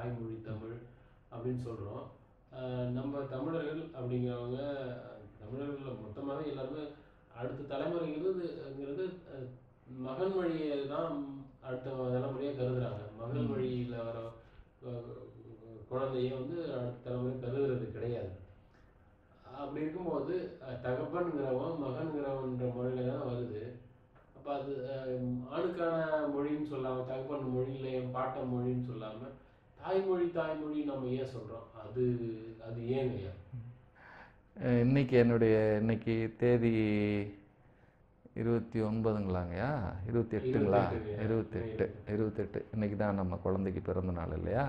தாய்மொழி தமிழ் அப்படின்னு சொல்கிறோம் நம்ம தமிழர்கள் அப்படிங்கிறவங்க தமிழர்களில் மொத்தமாகவே எல்லாருமே அடுத்த தலைமுறைங்கிறதுங்கிறது மகன் மொழியை தான் அடுத்த தலைமுறையாக கருதுகிறாங்க மகள் மொழியில் வர குழந்தைய வந்து அடுத்த தலைமுறை கருதுறது கிடையாது அப்படி இருக்கும்போது தகப்பன்கிறவன் மகன்கிறவன்ற மொழியில தான் வருது அப்போ அது ஆணுக்கான மொழின்னு சொல்லாமல் தகப்பன் மொழியில் பாட்டை பாட்ட மொழின்னு சொல்லாமல் தாய்மொழி தாய்மொழி நம்ம ஏன் சொல்கிறோம் அது அது ஏன் ஐயா இன்னைக்கு என்னுடைய இன்னைக்கு தேதி இருபத்தி ஒன்பதுங்களாங்கய்யா இருபத்தி எட்டுங்களா இருபத்தெட்டு இருபத்தெட்டு இன்னைக்கு தான் நம்ம குழந்தைக்கு பிறந்த நாள் இல்லையா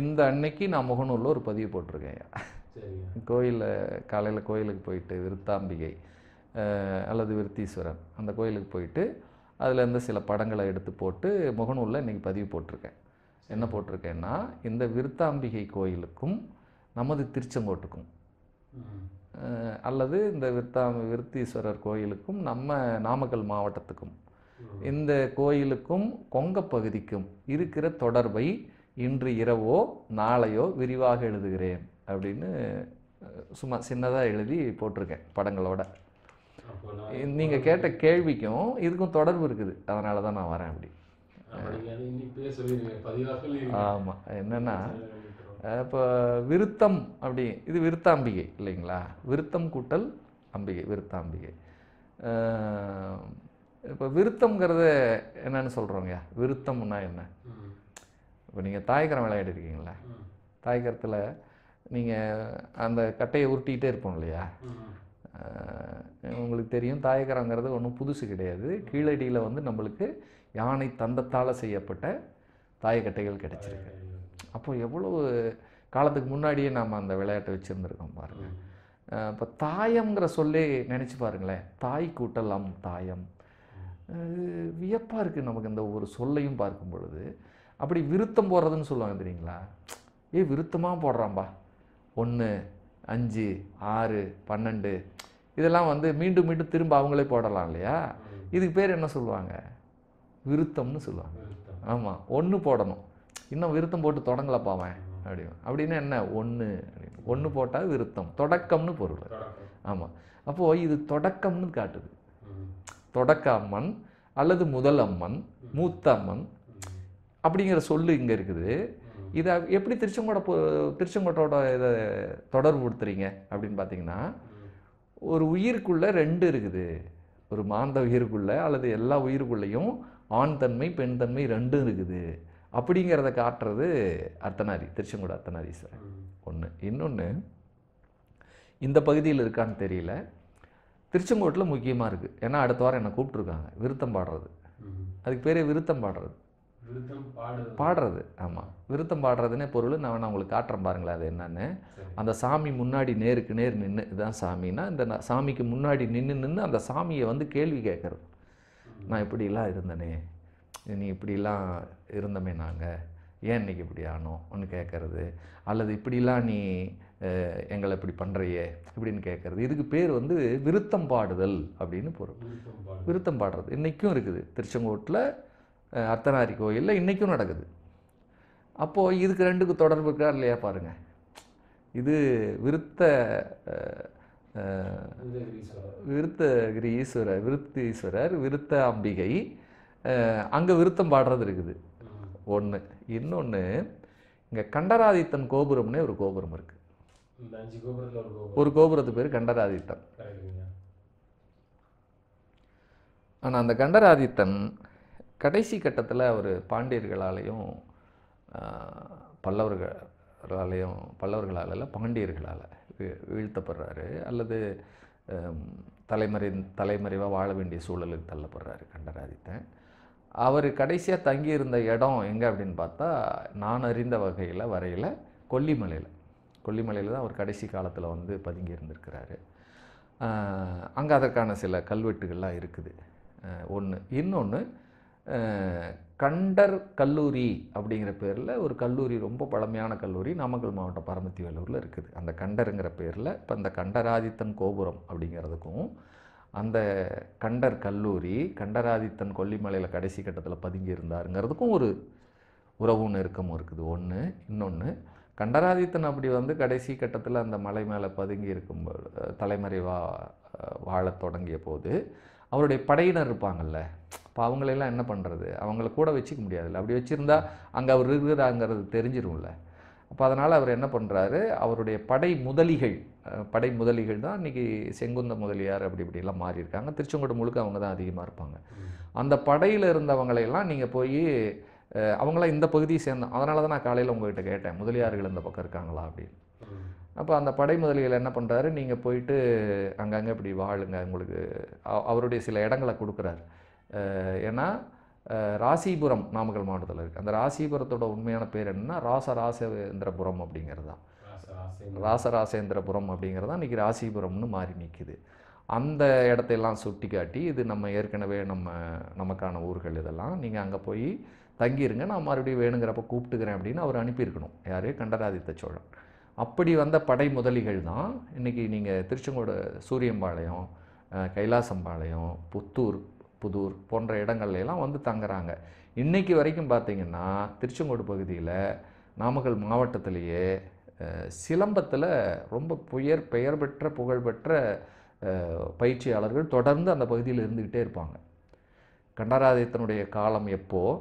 இந்த அன்னைக்கு நான் முகநூலில் ஒரு பதிவு ஐயா கோயிலில் காலையில் கோயிலுக்கு போயிட்டு விருத்தாம்பிகை அல்லது விருத்தீஸ்வரன் அந்த கோயிலுக்கு போயிட்டு அதுலேருந்து சில படங்களை எடுத்து போட்டு முகநூலில் இன்றைக்கி பதிவு போட்டிருக்கேன் என்ன போட்டிருக்கேன்னா இந்த விருத்தாம்பிகை கோயிலுக்கும் நமது திருச்செங்கோட்டுக்கும் அல்லது இந்த விருத்தா விருத்தீஸ்வரர் கோயிலுக்கும் நம்ம நாமக்கல் மாவட்டத்துக்கும் இந்த கோயிலுக்கும் கொங்க பகுதிக்கும் இருக்கிற தொடர்பை இன்று இரவோ நாளையோ விரிவாக எழுதுகிறேன் அப்படின்னு சும்மா சின்னதாக எழுதி போட்டிருக்கேன் படங்களோட நீங்கள் கேட்ட கேள்விக்கும் இதுக்கும் தொடர்பு இருக்குது அதனால தான் நான் வரேன் அப்படி ஆமாம் என்னென்னா இப்போ விருத்தம் அப்படி இது விருத்தாம்பிகை இல்லைங்களா விருத்தம் கூட்டல் அம்பிகை விருத்தாம்பிகை இப்போ விருத்தங்கிறத என்னன்னு சொல்கிறோங்க விருத்தம்னா என்ன இப்போ நீங்கள் தாயக்கரம் விளையாடிருக்கீங்களா தாயக்கரத்தில் நீங்கள் அந்த கட்டையை உருட்டிக்கிட்டே இருப்போம் இல்லையா உங்களுக்கு தெரியும் தாயக்கரங்கிறது ஒன்றும் புதுசு கிடையாது கீழடியில் வந்து நம்மளுக்கு யானை தந்தத்தால் செய்யப்பட்ட தாயக்கட்டைகள் கிடச்சிருக்கு அப்போ எவ்வளோ காலத்துக்கு முன்னாடியே நாம் அந்த விளையாட்டை வச்சுருந்துருக்கோம் பாருங்கள் இப்போ தாயம்ங்கிற சொல்லே நினச்சி பாருங்களேன் தாய் கூட்டலாம் தாயம் வியப்பாக இருக்குது நமக்கு இந்த ஒரு சொல்லையும் பார்க்கும் பொழுது அப்படி விருத்தம் போடுறதுன்னு சொல்லுவாங்க தெரியுங்களா ஏ விருத்தமாக போடுறான்பா ஒன்று அஞ்சு ஆறு பன்னெண்டு இதெல்லாம் வந்து மீண்டும் மீண்டும் திரும்ப அவங்களே போடலாம் இல்லையா இதுக்கு பேர் என்ன சொல்லுவாங்க விருத்தம்னு சொல்லுவாங்க ஆமாம் ஒன்று போடணும் இன்னும் விருத்தம் போட்டு தொடங்கலப்பா அவன் அப்படின்னு அப்படின்னா என்ன ஒன்று அப்படின்னு ஒன்று போட்டால் விருத்தம் தொடக்கம்னு பொருள் ஆமாம் அப்போது இது தொடக்கம்னு காட்டுது தொடக்க அம்மன் அல்லது முதல் அம்மன் மூத்த அம்மன் அப்படிங்கிற சொல்லு இங்கே இருக்குது இதை எப்படி திருச்செங்கோட திருச்செங்கோட்டோட இதை தொடர்பு கொடுத்துறீங்க அப்படின்னு பார்த்தீங்கன்னா ஒரு உயிருக்குள்ளே ரெண்டு இருக்குது ஒரு மாந்த உயிருக்குள்ளே அல்லது எல்லா உயிருக்குள்ளேயும் ஆண் தன்மை பெண் தன்மை ரெண்டும் இருக்குது அப்படிங்கிறத காட்டுறது அர்த்தநாரி திருச்செங்கோடு அர்த்தநாரீஸ்வரர் ஒன்று இன்னொன்று இந்த பகுதியில் இருக்கான்னு தெரியல திருச்செங்கோட்டில் முக்கியமாக இருக்குது ஏன்னா அடுத்த வாரம் என்னை கூப்பிட்ருக்காங்க விருத்தம் பாடுறது அதுக்கு பேரே விருத்தம் பாடுறது பாடுறது ஆமாம் விருத்தம் பாடுறதுனே பொருள் நான் உங்களுக்கு காட்டுறேன் பாருங்களேன் அது என்னென்னு அந்த சாமி முன்னாடி நேருக்கு நேர் நின்று இதுதான் சாமின்னா இந்த சாமிக்கு முன்னாடி நின்று நின்று அந்த சாமியை வந்து கேள்வி கேட்குறது நான் இப்படிலாம் இருந்தனே நீ இப்படிலாம் இருந்தமே நாங்கள் ஏன் இன்றைக்கி இப்படி ஆனோம் ஒன்று கேட்குறது அல்லது இப்படிலாம் நீ எங்களை இப்படி பண்ணுறையே இப்படின்னு கேட்குறது இதுக்கு பேர் வந்து விருத்தம் பாடுதல் அப்படின்னு பொருள் விருத்தம் பாடுறது இன்றைக்கும் இருக்குது திருச்செங்கோட்டில் அர்த்தநாரி கோயிலில் இன்றைக்கும் நடக்குது அப்போது இதுக்கு ரெண்டுக்கு தொடர்பு இருக்கா இல்லையா பாருங்கள் இது விருத்த விருத்த கிரி ஈஸ்வரர் விருத்த ஈஸ்வரர் விருத்த அம்பிகை அங்கே விருத்தம் பாடுறது இருக்குது ஒன்று இன்னொன்று இங்கே கண்டராதித்தன் கோபுரம்னே ஒரு கோபுரம் இருக்குது ஒரு கோபுரத்து பேர் கண்டராதித்தன் ஆனால் அந்த கண்டராதித்தன் கடைசி கட்டத்தில் அவர் பாண்டியர்களாலையும் பல்லவர்களாலேயும் பல்லவர்களால் இல்லை பாண்டியர்களால் வீழ்த்தப்படுறாரு அல்லது தலைமறை தலைமறைவாக வாழ வேண்டிய சூழலுக்கு தள்ளப்படுறாரு கண்டராதித்தன் அவர் கடைசியாக தங்கியிருந்த இடம் எங்கே அப்படின்னு பார்த்தா நான் அறிந்த வகையில் வரையில் கொல்லிமலையில் கொல்லிமலையில் தான் அவர் கடைசி காலத்தில் வந்து பதுங்கி இருந்திருக்கிறாரு அங்கே அதற்கான சில கல்வெட்டுகள்லாம் இருக்குது ஒன்று இன்னொன்று கண்டர் கல்லூரி அப்படிங்கிற பேரில் ஒரு கல்லூரி ரொம்ப பழமையான கல்லூரி நாமக்கல் மாவட்டம் பரமத்தி வேலூரில் இருக்குது அந்த கண்டருங்கிற பேரில் இப்போ அந்த கண்டராதித்தன் கோபுரம் அப்படிங்கிறதுக்கும் அந்த கண்டர் கல்லூரி கண்டராதித்தன் கொல்லிமலையில் கடைசி கட்டத்தில் பதுங்கி இருந்தாருங்கிறதுக்கும் ஒரு உறவும் நெருக்கமும் இருக்குது ஒன்று இன்னொன்று கண்டராதித்தன் அப்படி வந்து கடைசி கட்டத்தில் அந்த மலை மேலே பதுங்கி இருக்கும் தலைமறைவாக வாழ தொடங்கிய போது அவருடைய படையினர் இருப்பாங்கல்ல இப்போ அவங்களெல்லாம் என்ன பண்ணுறது அவங்கள கூட வச்சுக்க முடியாதுல்ல அப்படி வச்சுருந்தா அங்கே அவர் இருக்கிறாங்கிறது தெரிஞ்சிரும்ல அப்போ அதனால் அவர் என்ன பண்ணுறாரு அவருடைய படை முதலிகள் படை முதலிகள் தான் இன்றைக்கி செங்குந்த முதலியார் அப்படி இப்படிலாம் மாறி இருக்காங்க திருச்செங்கோடு முழுக்க அவங்க தான் அதிகமாக இருப்பாங்க அந்த படையில் இருந்தவங்களையெல்லாம் நீங்கள் போய் அவங்களாம் இந்த பகுதியை சேர்ந்தோம் அதனால தான் நான் காலையில் உங்கள்கிட்ட கேட்டேன் முதலியார்கள் இந்த பக்கம் இருக்காங்களா அப்படின்னு அப்போ அந்த படை முதலிகள் என்ன பண்ணுறாரு நீங்கள் போயிட்டு அங்கங்கே இப்படி வாழுங்க உங்களுக்கு அவருடைய சில இடங்களை கொடுக்குறாரு ஏன்னா ராசிபுரம் நாமக்கல் மாவட்டத்தில் இருக்குது அந்த ராசிபுரத்தோட உண்மையான பேர் என்னென்னா ராசராசேந்திரபுரம் அப்படிங்கிறது தான் ராசராசேந்திரபுரம் அப்படிங்கிறது தான் இன்றைக்கி ராசிபுரம்னு மாறி நிற்கிது அந்த இடத்தையெல்லாம் சுட்டி காட்டி இது நம்ம ஏற்கனவே நம்ம நமக்கான ஊர்கள் இதெல்லாம் நீங்கள் அங்கே போய் தங்கியிருங்க நான் மறுபடியும் வேணுங்கிறப்ப கூப்பிட்டுக்கிறேன் அப்படின்னு அவர் அனுப்பியிருக்கணும் யார் கண்டராதித்த சோழன் அப்படி வந்த படை முதலிகள் தான் இன்றைக்கி நீங்கள் திருச்செங்கோடு சூரியம்பாளையம் கைலாசம்பாளையம் புத்தூர் புதூர் போன்ற இடங்கள்லாம் வந்து தங்குறாங்க இன்றைக்கி வரைக்கும் பார்த்திங்கன்னா திருச்செங்கோடு பகுதியில் நாமக்கல் மாவட்டத்திலேயே சிலம்பத்தில் ரொம்ப புயர் பெயர் பெற்ற புகழ்பெற்ற பயிற்சியாளர்கள் தொடர்ந்து அந்த பகுதியில் இருந்துக்கிட்டே இருப்பாங்க கண்டராதித்தனுடைய காலம் எப்போது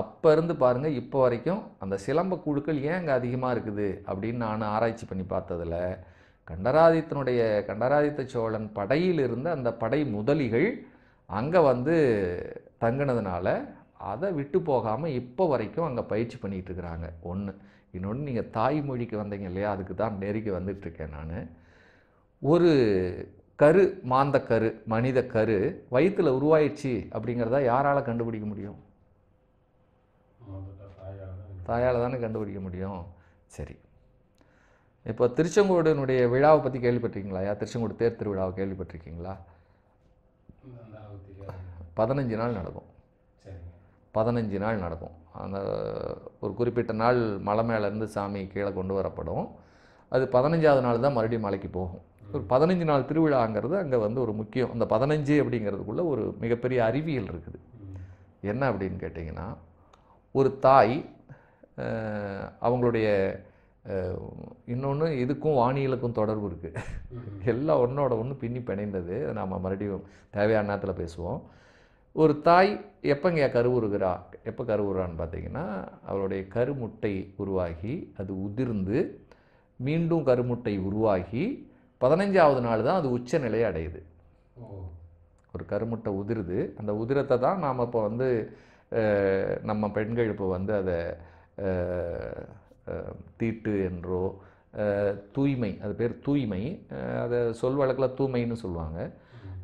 அப்போ இருந்து பாருங்கள் இப்போ வரைக்கும் அந்த சிலம்ப குழுக்கள் ஏன் அங்கே அதிகமாக இருக்குது அப்படின்னு நான் ஆராய்ச்சி பண்ணி பார்த்ததில் கண்டராதித்தனுடைய கண்டராதித்த சோழன் படையில் இருந்த அந்த படை முதலிகள் அங்கே வந்து தங்கினதுனால அதை விட்டு போகாமல் இப்போ வரைக்கும் அங்கே பயிற்சி பண்ணிகிட்ருக்குறாங்க ஒன்று இன்னொன்று நீங்கள் தாய்மொழிக்கு வந்தீங்க இல்லையா அதுக்கு தான் நெருக்கி வந்துட்டுருக்கேன் நான் ஒரு கரு மாந்த கரு மனித கரு வயிற்றில் உருவாயிடுச்சு அப்படிங்கிறத யாரால் கண்டுபிடிக்க முடியும் தாயால் தானே கண்டுபிடிக்க முடியும் சரி இப்போ திருச்செங்கோடினுடைய விழாவை பற்றி கேள்விப்பட்டிருக்கீங்களா யா திருச்செங்கோடு தேர் திருவிழாவை கேள்விப்பட்டிருக்கீங்களா பதினஞ்சு நாள் நடக்கும் பதினஞ்சு நாள் நடக்கும் அந்த ஒரு குறிப்பிட்ட நாள் மலை மேலேருந்து சாமி கீழே கொண்டு வரப்படும் அது பதினஞ்சாவது நாள் தான் மறுபடியும் மலைக்கு போகும் ஒரு பதினஞ்சு நாள் திருவிழாங்கிறது அங்கே வந்து ஒரு முக்கியம் அந்த பதினஞ்சு அப்படிங்கிறதுக்குள்ளே ஒரு மிகப்பெரிய அறிவியல் இருக்குது என்ன அப்படின்னு கேட்டிங்கன்னா ஒரு தாய் அவங்களுடைய இன்னொன்று இதுக்கும் வானியலுக்கும் தொடர்பு இருக்குது எல்லாம் ஒன்றோட ஒன்று பின்னி பிணைந்தது நாம் மறுபடியும் தேவையான நேரத்தில் பேசுவோம் ஒரு தாய் எப்போங்க கருவுறுகிறா எப்போ கருவுறான்னு பார்த்தீங்கன்னா அவளுடைய கருமுட்டை உருவாகி அது உதிர்ந்து மீண்டும் கருமுட்டை உருவாகி பதினஞ்சாவது நாள் தான் அது உச்ச நிலையை அடையுது ஒரு கருமுட்டை உதிருது அந்த உதிரத்தை தான் நாம் இப்போ வந்து நம்ம பெண்கள் இப்போ வந்து அதை தீட்டு என்றோ தூய்மை அது பேர் தூய்மை அதை சொல் வழக்கில் தூய்மைன்னு சொல்லுவாங்க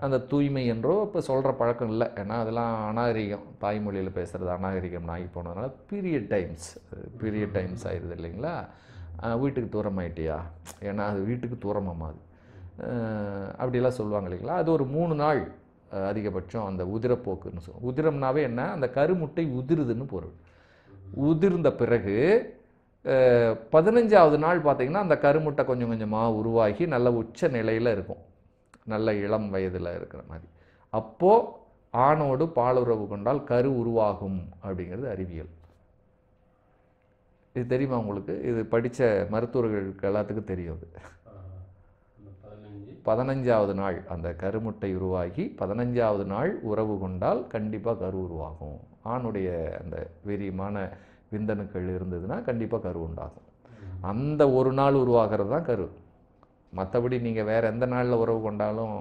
அந்த தூய்மை என்றோ இப்போ சொல்கிற பழக்கம் இல்லை ஏன்னா அதெல்லாம் அநாகரிகம் தாய்மொழியில் பேசுகிறது அநாகரிகம் நாகி போனதுனால பீரியட் டைம்ஸ் பீரியட் டைம்ஸ் ஆயிடுது இல்லைங்களா வீட்டுக்கு தூரமாயிட்டியா ஏன்னா அது வீட்டுக்கு தூரமாமாது அப்படிலாம் சொல்லுவாங்க இல்லைங்களா அது ஒரு மூணு நாள் அதிகபட்சம் அந்த உதிரப்போக்குன்னு சொல்லுவோம் உதிரம்னாவே என்ன அந்த கருமுட்டை உதிருதுன்னு பொருள் உதிர்ந்த பிறகு பதினஞ்சாவது நாள் பார்த்திங்கன்னா அந்த கருமுட்டை கொஞ்சம் கொஞ்சமாக உருவாகி நல்ல உச்ச நிலையில் இருக்கும் நல்ல இளம் வயதில் இருக்கிற மாதிரி அப்போது ஆணோடு பாலுறவு கொண்டால் கரு உருவாகும் அப்படிங்கிறது அறிவியல் இது தெரியுமா உங்களுக்கு இது படித்த மருத்துவர்களுக்கு எல்லாத்துக்கும் தெரியும் அது பதினஞ்சாவது நாள் அந்த கருமுட்டை உருவாகி பதினஞ்சாவது நாள் உறவு கொண்டால் கண்டிப்பாக கரு உருவாகும் ஆணுடைய அந்த வீரியமான விந்தணுக்கள் இருந்ததுன்னா கண்டிப்பாக கரு உண்டாகும் அந்த ஒரு நாள் உருவாகிறது தான் கரு மற்றபடி நீங்கள் வேறு எந்த நாளில் உறவு கொண்டாலும்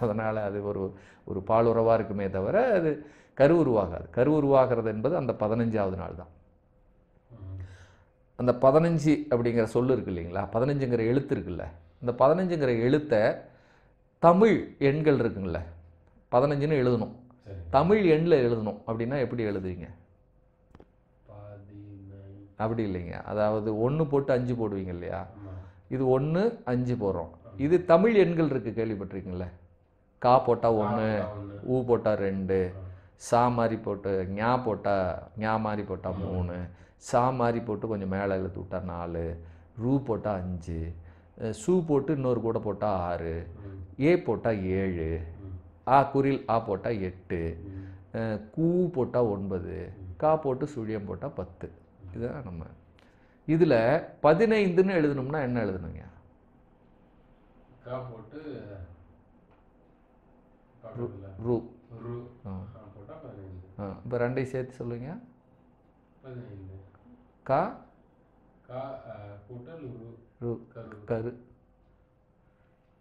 அதனால் அது ஒரு ஒரு பால் உறவாக இருக்குமே தவிர அது கரு உருவாகாது கரு உருவாகிறது என்பது அந்த பதினஞ்சாவது நாள் தான் அந்த பதினஞ்சு அப்படிங்கிற சொல்லு இருக்கு இல்லைங்களா பதினஞ்சுங்கிற எழுத்து இருக்குல்ல இந்த பதினஞ்சுங்கிற எழுத்தை தமிழ் எண்கள் இருக்குங்கள பதினஞ்சுன்னு எழுதணும் தமிழ் எண்ணில் எழுதணும் அப்படின்னா எப்படி எழுதுவீங்க அப்படி இல்லைங்க அதாவது ஒன்று போட்டு அஞ்சு போடுவீங்க இல்லையா இது ஒன்று அஞ்சு போடுறோம் இது தமிழ் எண்கள் இருக்குது கேள்விப்பட்டிருக்கீங்களே கா போட்டால் ஒன்று ஊ போட்டால் ரெண்டு சா மாதிரி போட்டு ஞா போட்டால் ஞா மாதிரி போட்டால் மூணு சா மாதிரி போட்டு கொஞ்சம் மேலே இழுத்து விட்டால் நாலு ரூ போட்டால் அஞ்சு சூ போட்டு இன்னொரு கூட போட்டால் ஆறு ஏ போட்டால் ஏழு ஆ குரில் ஆ போட்டால் எட்டு கூ போட்டால் ஒன்பது கா போட்டு சுழியம் போட்டால் பத்து இதுதான் நம்ம இதில் பதினைந்துன்னு எழுதணும்னா என்ன எழுதணுங்க ரூ இப்போ ரெண்டையும் சேர்த்து சொல்லுங்க கா கூட்டல் ரு கரு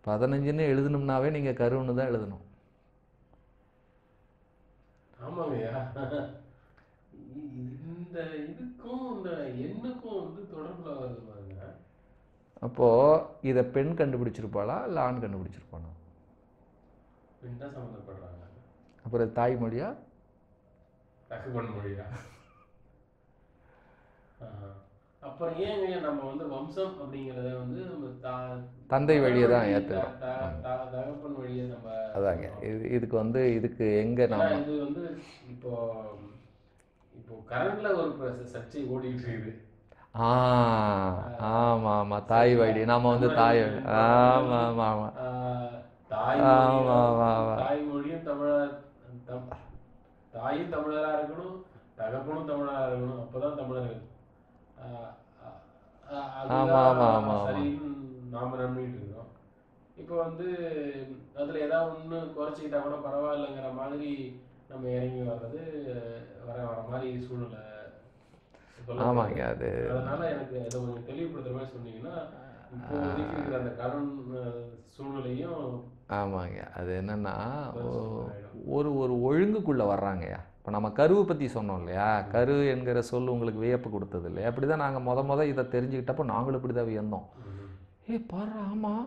பதினஞ்சுன்னு எழுதணும்னாவே நீங்கள் கருன்னு தான் எழுதணும் ஆமாங்கய்யா இந்த இதுக்கும் இந்த எண்ணுக்கும் வந்து அப்போது இதை பெண் கண்டுபிடிச்சிருப்பாளா இல்லை ஆண் கண்டுபிடிச்சிருப்பானா பெண் தான் அப்புறம் தாய்மொழியா தகவல் மொழியா அப்புறம் ஏங்க நம்ம வந்து வம்சம் அப்படிங்கிறத வந்து நம்ம தந்தை வழியை தான் ஏற்றுக்கிறோம் தகப்பன் வழியை நம்ம அதாங்க இது இதுக்கு வந்து இதுக்கு எங்கே நம்ம இது வந்து இப்போ இப்போ கரண்ட்ல ஒரு சர்ச்சை ஓடிட்டு இருக்குது ஆ ஆமாம் ஆமாம் தாய் வழி நாம் வந்து தாய் ஆமாம் ஆமாம் ஆமாம் ஆமாம் ஆமாம் ஆமாம் தாய்மொழியும் தமிழர் தாயும் தமிழராக இருக்கணும் தகப்பனும் தமிழராக இருக்கணும் அப்போதான் தான் தமிழர்கள் ஆமா ஆமா ஆமா நாம நம்பிட்டு இருக்கோம் இப்போ வந்து அதில் ஏதாவது ஒன்று குறைச்சிக்கிட்டா கூட பரவாயில்லைங்கிற மாதிரி நம்ம இறங்கி வர்றது வர வர மாதிரி சூழ்நிலை ஆமாங்க அது அதனால எனக்கு அதை கொஞ்சம் தெளிவுபடுத்துற மாதிரி சொன்னீங்கன்னா இப்போ அந்த கடன் சூழ்நிலையும் ஆமாங்க அது என்னன்னா ஒரு ஒரு ஒழுங்குக்குள்ளே வர்றாங்கய்யா இப்போ நம்ம கருவு பற்றி சொன்னோம் இல்லையா கரு என்கிற சொல் உங்களுக்கு வியப்பு கொடுத்தது இல்லையா அப்படி தான் நாங்கள் மொதல் மொதல் இதை தெரிஞ்சுக்கிட்டப்போ நாங்களும் இப்படி தான் வியந்தோம் ஏ பாரு ஆமாம்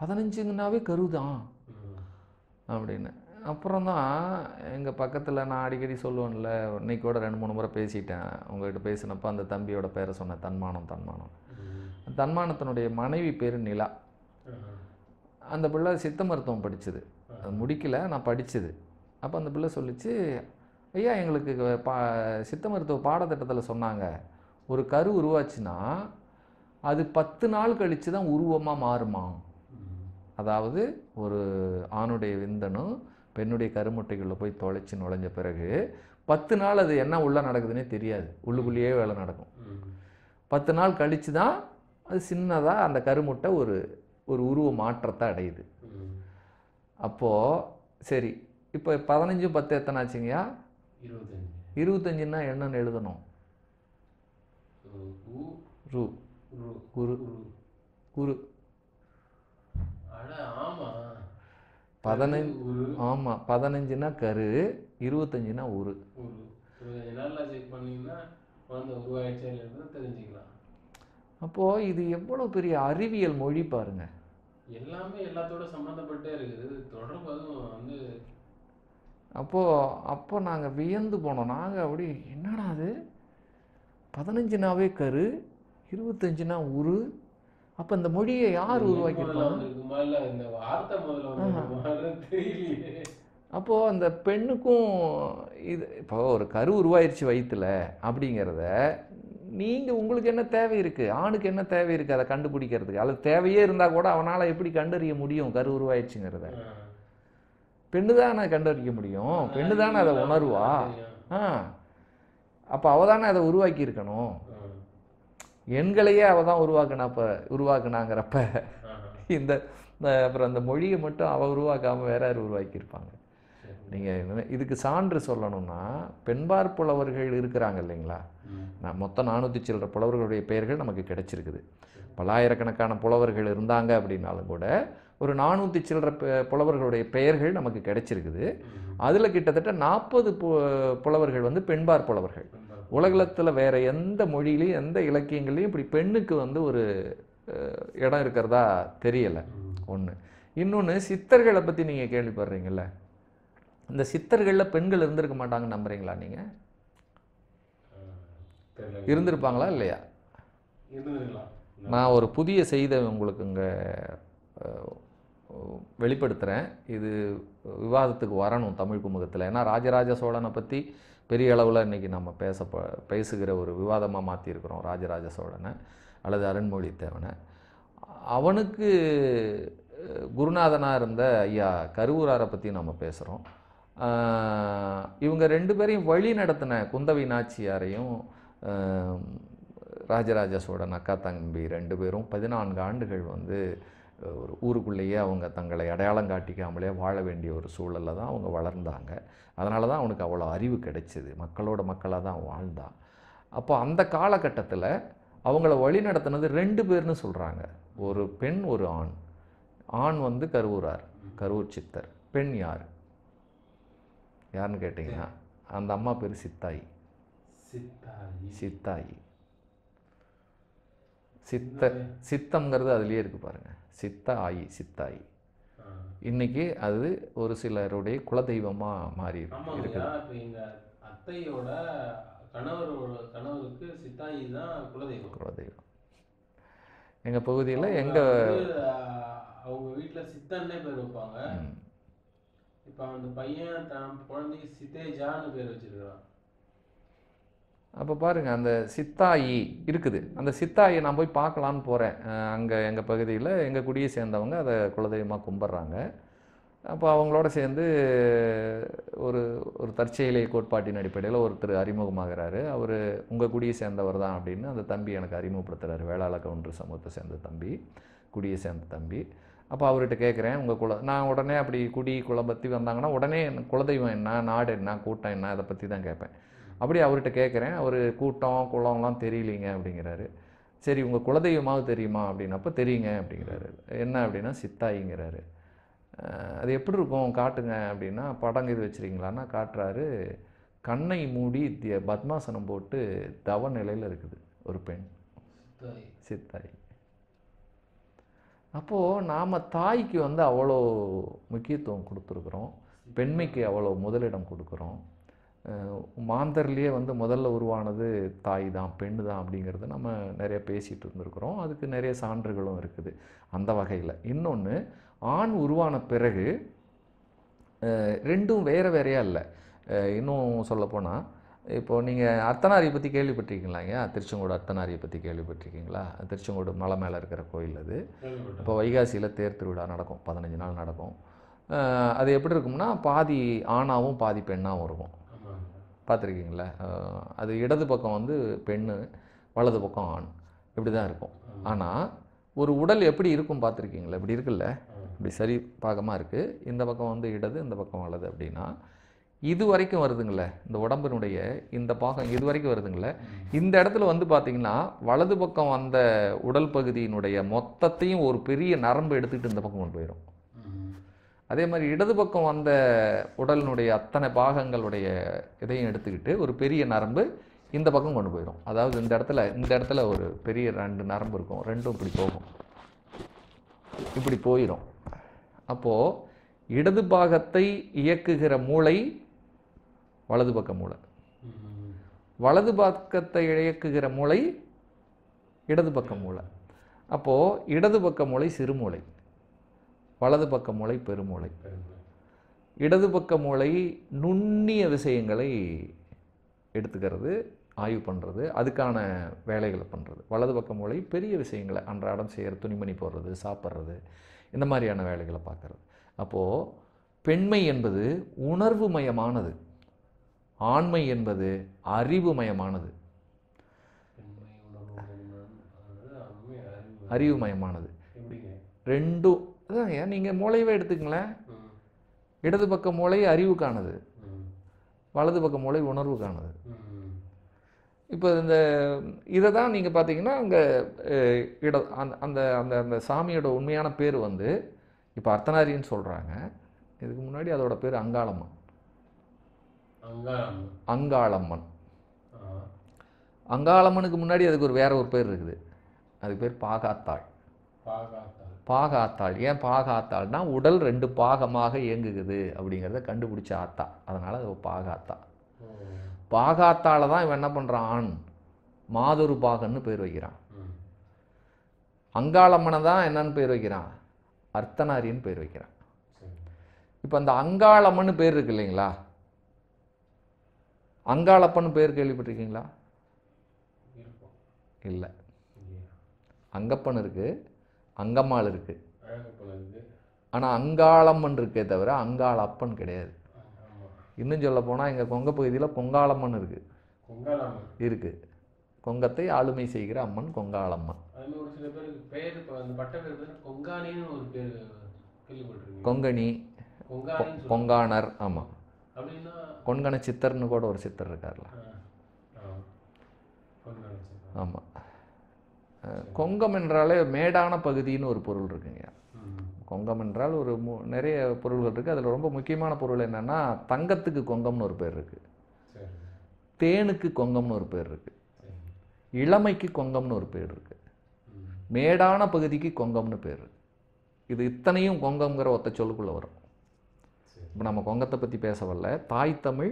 பதினஞ்சுங்கனாவே கரு தான் அப்படின்னு அப்புறம் தான் எங்கள் பக்கத்தில் நான் அடிக்கடி சொல்லுவேன்ல இன்னைக்கு கூட ரெண்டு மூணு முறை பேசிட்டேன் உங்கள்கிட்ட பேசினப்போ அந்த தம்பியோட பேரை சொன்னேன் தன்மானம் தன்மானம் தன்மானத்தினுடைய மனைவி பேர் நிலா அந்த பிள்ளை சித்த மருத்துவம் படித்தது அது முடிக்கலை நான் படித்தது அப்போ அந்த பிள்ளை சொல்லிச்சு ஐயா எங்களுக்கு பா சித்த மருத்துவ பாடத்திட்டத்தில் சொன்னாங்க ஒரு கரு உருவாச்சுன்னா அது பத்து நாள் கழித்து தான் உருவமாக மாறுமா அதாவது ஒரு ஆணுடைய விந்தனும் பெண்ணுடைய கருமுட்டைக்குள்ளே போய் தொலைச்சி நுழைஞ்ச பிறகு பத்து நாள் அது என்ன உள்ளே நடக்குதுன்னே தெரியாது உள்ளுக்குள்ளேயே வேலை நடக்கும் பத்து நாள் கழித்து தான் அது சின்னதாக அந்த கருமுட்டை ஒரு ஒரு உருவ மாற்றத்தை அடையுது அப்போது சரி இப்போ பதினஞ்சு பத்து எத்தனை ஆச்சுங்கய்யா இருபத்தஞ்சுன்னா என்னன்னு எழுதணும் ரு குரு குரு பதினஞ்சு ஆமாம் பதினஞ்சுனா கரு இருபத்தஞ்சுனா உரு அப்போது இது எவ்வளோ பெரிய அறிவியல் மொழி பாருங்க எல்லாமே எல்லாத்தோட சம்மந்தப்பட்டே இருக்குது தொடர்பு அதுவும் வந்து அப்போது அப்போ நாங்கள் வியந்து போனோம் நாங்கள் அப்படி என்னடா அது பதினஞ்சுனாவே கரு இருபத்தஞ்சுனா உரு அப்போ இந்த மொழியை யார் உருவாக்கியிருப்பாங்க அப்போது அந்த பெண்ணுக்கும் இது இப்போ ஒரு கரு உருவாயிருச்சு வயிற்றுல அப்படிங்கிறத நீங்கள் உங்களுக்கு என்ன தேவை இருக்குது ஆணுக்கு என்ன தேவை இருக்குது அதை கண்டுபிடிக்கிறதுக்கு அது தேவையே இருந்தால் கூட அவனால் எப்படி கண்டறிய முடியும் கரு உருவாயிடுச்சுங்கிறத பெண்ணு கண்டறிக்க முடியும் பெண்ணு தானே அதை உணர்வா ஆ அப்போ அவள் தானே அதை உருவாக்கி இருக்கணும் எண்களையே அவள் தான் உருவாக்கினாப்ப உருவாக்குனாங்கிறப்ப இந்த அப்புறம் அந்த மொழியை மட்டும் அவள் உருவாக்காமல் வேற யார் உருவாக்கியிருப்பாங்க நீங்கள் இதுக்கு சான்று சொல்லணும்னா பெண்பார் புலவர்கள் இருக்கிறாங்க இல்லைங்களா நான் மொத்தம் நானூற்றி சில்லற புலவர்களுடைய பெயர்கள் நமக்கு கிடைச்சிருக்குது பல்லாயிரக்கணக்கான புலவர்கள் இருந்தாங்க அப்படின்னாலும் கூட ஒரு நானூற்றி சில்லற புலவர்களுடைய பெயர்கள் நமக்கு கிடைச்சிருக்குது அதில் கிட்டத்தட்ட நாற்பது புலவர்கள் வந்து பெண்பார் புலவர்கள் உலகத்தில் வேறு எந்த மொழியிலையும் எந்த இலக்கியங்கள்லையும் இப்படி பெண்ணுக்கு வந்து ஒரு இடம் இருக்கிறதா தெரியலை ஒன்று இன்னொன்று சித்தர்களை பற்றி நீங்கள் கேள்விப்படுறீங்கள இந்த சித்தர்களில் பெண்கள் இருந்திருக்க மாட்டாங்கன்னு நம்புறீங்களா நீங்கள் இருந்திருப்பாங்களா இல்லையா நான் ஒரு புதிய செய்தி உங்களுக்கு இங்கே வெளிப்படுத்துகிறேன் இது விவாதத்துக்கு வரணும் தமிழ் குமுகத்தில் ஏன்னா ராஜராஜ சோழனை பற்றி பெரிய அளவில் இன்றைக்கி நம்ம பேச பேசுகிற ஒரு விவாதமாக மாற்றிருக்கிறோம் ராஜராஜ சோழனை அல்லது அருண்மொழி தேவனை அவனுக்கு குருநாதனாக இருந்த ஐயா கருவூராரை பற்றி நம்ம பேசுகிறோம் இவங்க ரெண்டு பேரையும் வழி நடத்தின குந்தவி நாச்சியாரையும் ராஜராஜ சோழன் அக்கா தம்பி ரெண்டு பேரும் பதினான்கு ஆண்டுகள் வந்து ஒரு ஊருக்குள்ளேயே அவங்க தங்களை அடையாளம் காட்டிக்காமலே வாழ வேண்டிய ஒரு சூழலில் தான் அவங்க வளர்ந்தாங்க அதனால தான் அவனுக்கு அவ்வளோ அறிவு கிடைச்சிது மக்களோட மக்களாக தான் வாழ்ந்தான் அப்போ அந்த காலகட்டத்தில் அவங்கள வழி நடத்தினது ரெண்டு பேர்னு சொல்கிறாங்க ஒரு பெண் ஒரு ஆண் ஆண் வந்து கருவூரார் கரூர் சித்தர் பெண் யார் யாருன்னு கேட்டிங்கன்னா அந்த அம்மா பேர் சித்தாயி சித்தாயி சித்தாயி சித்த சித்தங்கிறது அதுலேயே இருக்குது பாருங்கள் சித்த ஆயி சித்தாயி இன்னைக்கு அது ஒரு சிலருடைய குலதெய்வமாக மாறி இருக்கு அத்தையோட கணவரோட கணவருக்கு சித்தாயி தான் குலதெய்வம் குலதெய்வம் எங்கள் பகுதியில் எங்கள் அவங்க வீட்டில் சித்தன்னே பேர் வைப்பாங்க இப்போ அந்த பையன் தான் குழந்தைக்கு சித்தேஜான்னு பேர் வச்சிருக்கிறான் அப்போ பாருங்கள் அந்த சித்தாயி இருக்குது அந்த சித்தாயி நான் போய் பார்க்கலான்னு போகிறேன் அங்கே எங்கள் பகுதியில் எங்கள் குடியை சேர்ந்தவங்க அதை குலதெய்வமாக கும்பிட்றாங்க அப்போ அவங்களோட சேர்ந்து ஒரு ஒரு தற்செயலை கோட்பாட்டின் அடிப்படையில் ஒருத்தர் அறிமுகமாகிறாரு அவர் உங்கள் குடியை சேர்ந்தவர் தான் அப்படின்னு அந்த தம்பி எனக்கு அறிமுகப்படுத்துகிறாரு வேளாள கவுண்டர் சமூகத்தை சேர்ந்த தம்பி குடியை சேர்ந்த தம்பி அப்போ அவர்கிட்ட கேட்குறேன் உங்கள் குல நான் உடனே அப்படி குடி குலம் பற்றி வந்தாங்கன்னா உடனே குலதெய்வம் என்ன நாடு என்ன கூட்டம் என்ன அதை பற்றி தான் கேட்பேன் அப்படி அவர்கிட்ட கேட்குறேன் அவர் கூட்டம் குளம்லாம் தெரியலீங்க அப்படிங்கிறாரு சரி உங்கள் குலதெய்வமாவது தெரியுமா அப்படின்னப்போ தெரியுங்க அப்படிங்கிறாரு என்ன அப்படின்னா சித்தாயிங்கிறாரு அது எப்படி இருக்கும் காட்டுங்க அப்படின்னா படங்கு இது வச்சுருக்கீங்களான்னா காட்டுறாரு கண்ணை மூடி பத்மாசனம் போட்டு தவ நிலையில் இருக்குது ஒரு பெண் சித்தாய் அப்போது நாம் தாய்க்கு வந்து அவ்வளோ முக்கியத்துவம் கொடுத்துருக்குறோம் பெண்மைக்கு அவ்வளோ முதலிடம் கொடுக்குறோம் மாந்தர்லேயே வந்து முதல்ல உருவானது தாய் தான் பெண் தான் அப்படிங்கிறது நம்ம நிறைய பேசிகிட்டு இருந்திருக்கிறோம் அதுக்கு நிறைய சான்றுகளும் இருக்குது அந்த வகையில் இன்னொன்று ஆண் உருவான பிறகு ரெண்டும் வேறு வேறையாக இல்லை இன்னும் சொல்லப்போனால் இப்போது நீங்கள் அர்த்தனாரியை பற்றி கேள்விப்பட்டிருக்கீங்களா ஐயா திருச்செங்கோடு அர்த்தநாரியை பற்றி கேள்விப்பட்டிருக்கீங்களா திருச்செங்கோடு மலை மேலே இருக்கிற கோயில் அது இப்போ வைகாசியில் தேர் திருவிழா நடக்கும் பதினஞ்சு நாள் நடக்கும் அது எப்படி இருக்கும்னா பாதி ஆணாகவும் பாதி பெண்ணாகவும் இருக்கும் பார்த்துருக்கீங்களா அது இடது பக்கம் வந்து பெண்ணு வலது பக்கம் ஆண் இப்படி தான் இருக்கும் ஆனால் ஒரு உடல் எப்படி இருக்கும் பார்த்துருக்கீங்களா இப்படி இருக்குல்ல இப்படி சரி பாகமாக இருக்குது இந்த பக்கம் வந்து இடது இந்த பக்கம் வலது அப்படின்னா இது வரைக்கும் வருதுங்களே இந்த உடம்பினுடைய இந்த பாகம் இது வரைக்கும் வருதுங்களே இந்த இடத்துல வந்து பார்த்தீங்கன்னா வலது பக்கம் வந்த உடல் பகுதியினுடைய மொத்தத்தையும் ஒரு பெரிய நரம்பு எடுத்துக்கிட்டு இந்த பக்கம் கொண்டு போயிடும் அதே மாதிரி இடது பக்கம் வந்த உடலினுடைய அத்தனை பாகங்களுடைய இதையும் எடுத்துக்கிட்டு ஒரு பெரிய நரம்பு இந்த பக்கம் கொண்டு போயிடும் அதாவது இந்த இடத்துல இந்த இடத்துல ஒரு பெரிய ரெண்டு நரம்பு இருக்கும் ரெண்டும் இப்படி போகும் இப்படி போயிடும் அப்போது இடது பாகத்தை இயக்குகிற மூளை வலது பக்க மூளை வலது பக்கத்தை இயக்குகிற மூளை இடது பக்க மூளை அப்போது இடது பக்க மூளை சிறுமூளை வலது பக்க மூளை பெருமூளை இடது பக்க மூளை நுண்ணிய விஷயங்களை எடுத்துக்கிறது ஆய்வு பண்ணுறது அதுக்கான வேலைகளை பண்ணுறது வலது பக்க மூளை பெரிய விஷயங்களை அன்றாடம் செய்கிற துணிமணி போடுறது சாப்பிட்றது இந்த மாதிரியான வேலைகளை பார்க்குறது அப்போது பெண்மை என்பது உணர்வு மயமானது ஆண்மை என்பது அறிவு மயமானது மயமானது ரெண்டும் அதான் நீங்கள் மூளையவே எடுத்துக்கங்களேன் இடது பக்க மூளை அறிவுக்கானது வலது பக்க மூளை உணர்வுக்கானது இப்போ இந்த இதை தான் நீங்கள் பார்த்தீங்கன்னா அங்கே இட அந்த அந்த அந்த அந்த சாமியோட உண்மையான பேர் வந்து இப்போ அர்த்தநாரின்னு சொல்கிறாங்க இதுக்கு முன்னாடி அதோட பேர் அங்காளம்மன் அங்காளம்மன் அங்காளம்மனுக்கு முன்னாடி அதுக்கு ஒரு வேற ஒரு பேர் இருக்குது அதுக்கு பேர் பாகாத்தாள் பாகாத்தாள் பாகாத்தாள் ஏன் பாகாத்தாள்னா உடல் ரெண்டு பாகமாக இயங்குகுது அப்படிங்கிறத கண்டுபிடிச்ச ஆத்தா அதனால் அது பாகாத்தா பாகாத்தாள தான் இவன் என்ன பண்ணுறான் ஆண் மாதுரு பாகன்னு பேர் வைக்கிறான் அங்காளம்மனை தான் என்னன்னு பேர் வைக்கிறான் அர்த்தனாரின்னு பேர் வைக்கிறான் இப்போ அந்த அங்காளம்மன்னு பேர் இருக்கு இல்லைங்களா அங்காளப்பன்னு பேர் கேள்விப்பட்டிருக்கீங்களா இல்லை அங்கப்பன் இருக்குது அங்கம்மாள் இருக்குது ஆனால் அங்காளம்மன் இருக்கே தவிர அங்காள அப்பன் கிடையாது இன்னும் சொல்ல போனால் எங்கள் கொங்க பகுதியில் கொங்காளம்மன் இருக்குது இருக்குது கொங்கத்தை ஆளுமை செய்கிற அம்மன் கொங்காளம்மன் கொங்கணி கொங்கானர் ஆமாம் கொங்கண சித்தர்னு கூட ஒரு சித்தர் இருக்கார்ல ஆமாம் கொங்கம் என்றாலே மேடான பகுதின்னு ஒரு பொருள் இருக்குங்க கொங்கம் என்றால் ஒரு மு நிறைய பொருள்கள் இருக்குது அதில் ரொம்ப முக்கியமான பொருள் என்னென்னா தங்கத்துக்கு கொங்கம்னு ஒரு பேர் இருக்குது தேனுக்கு கொங்கம்னு ஒரு பேர் இருக்குது இளமைக்கு கொங்கம்னு ஒரு பேர் இருக்குது மேடான பகுதிக்கு கொங்கம்னு பேர் இது இத்தனையும் கொங்கம்ங்கிற ஒத்த சொல்லுக்குள்ளே வரும் இப்போ நம்ம கொங்கத்தை பற்றி பேசவில்ல தாய் தமிழ்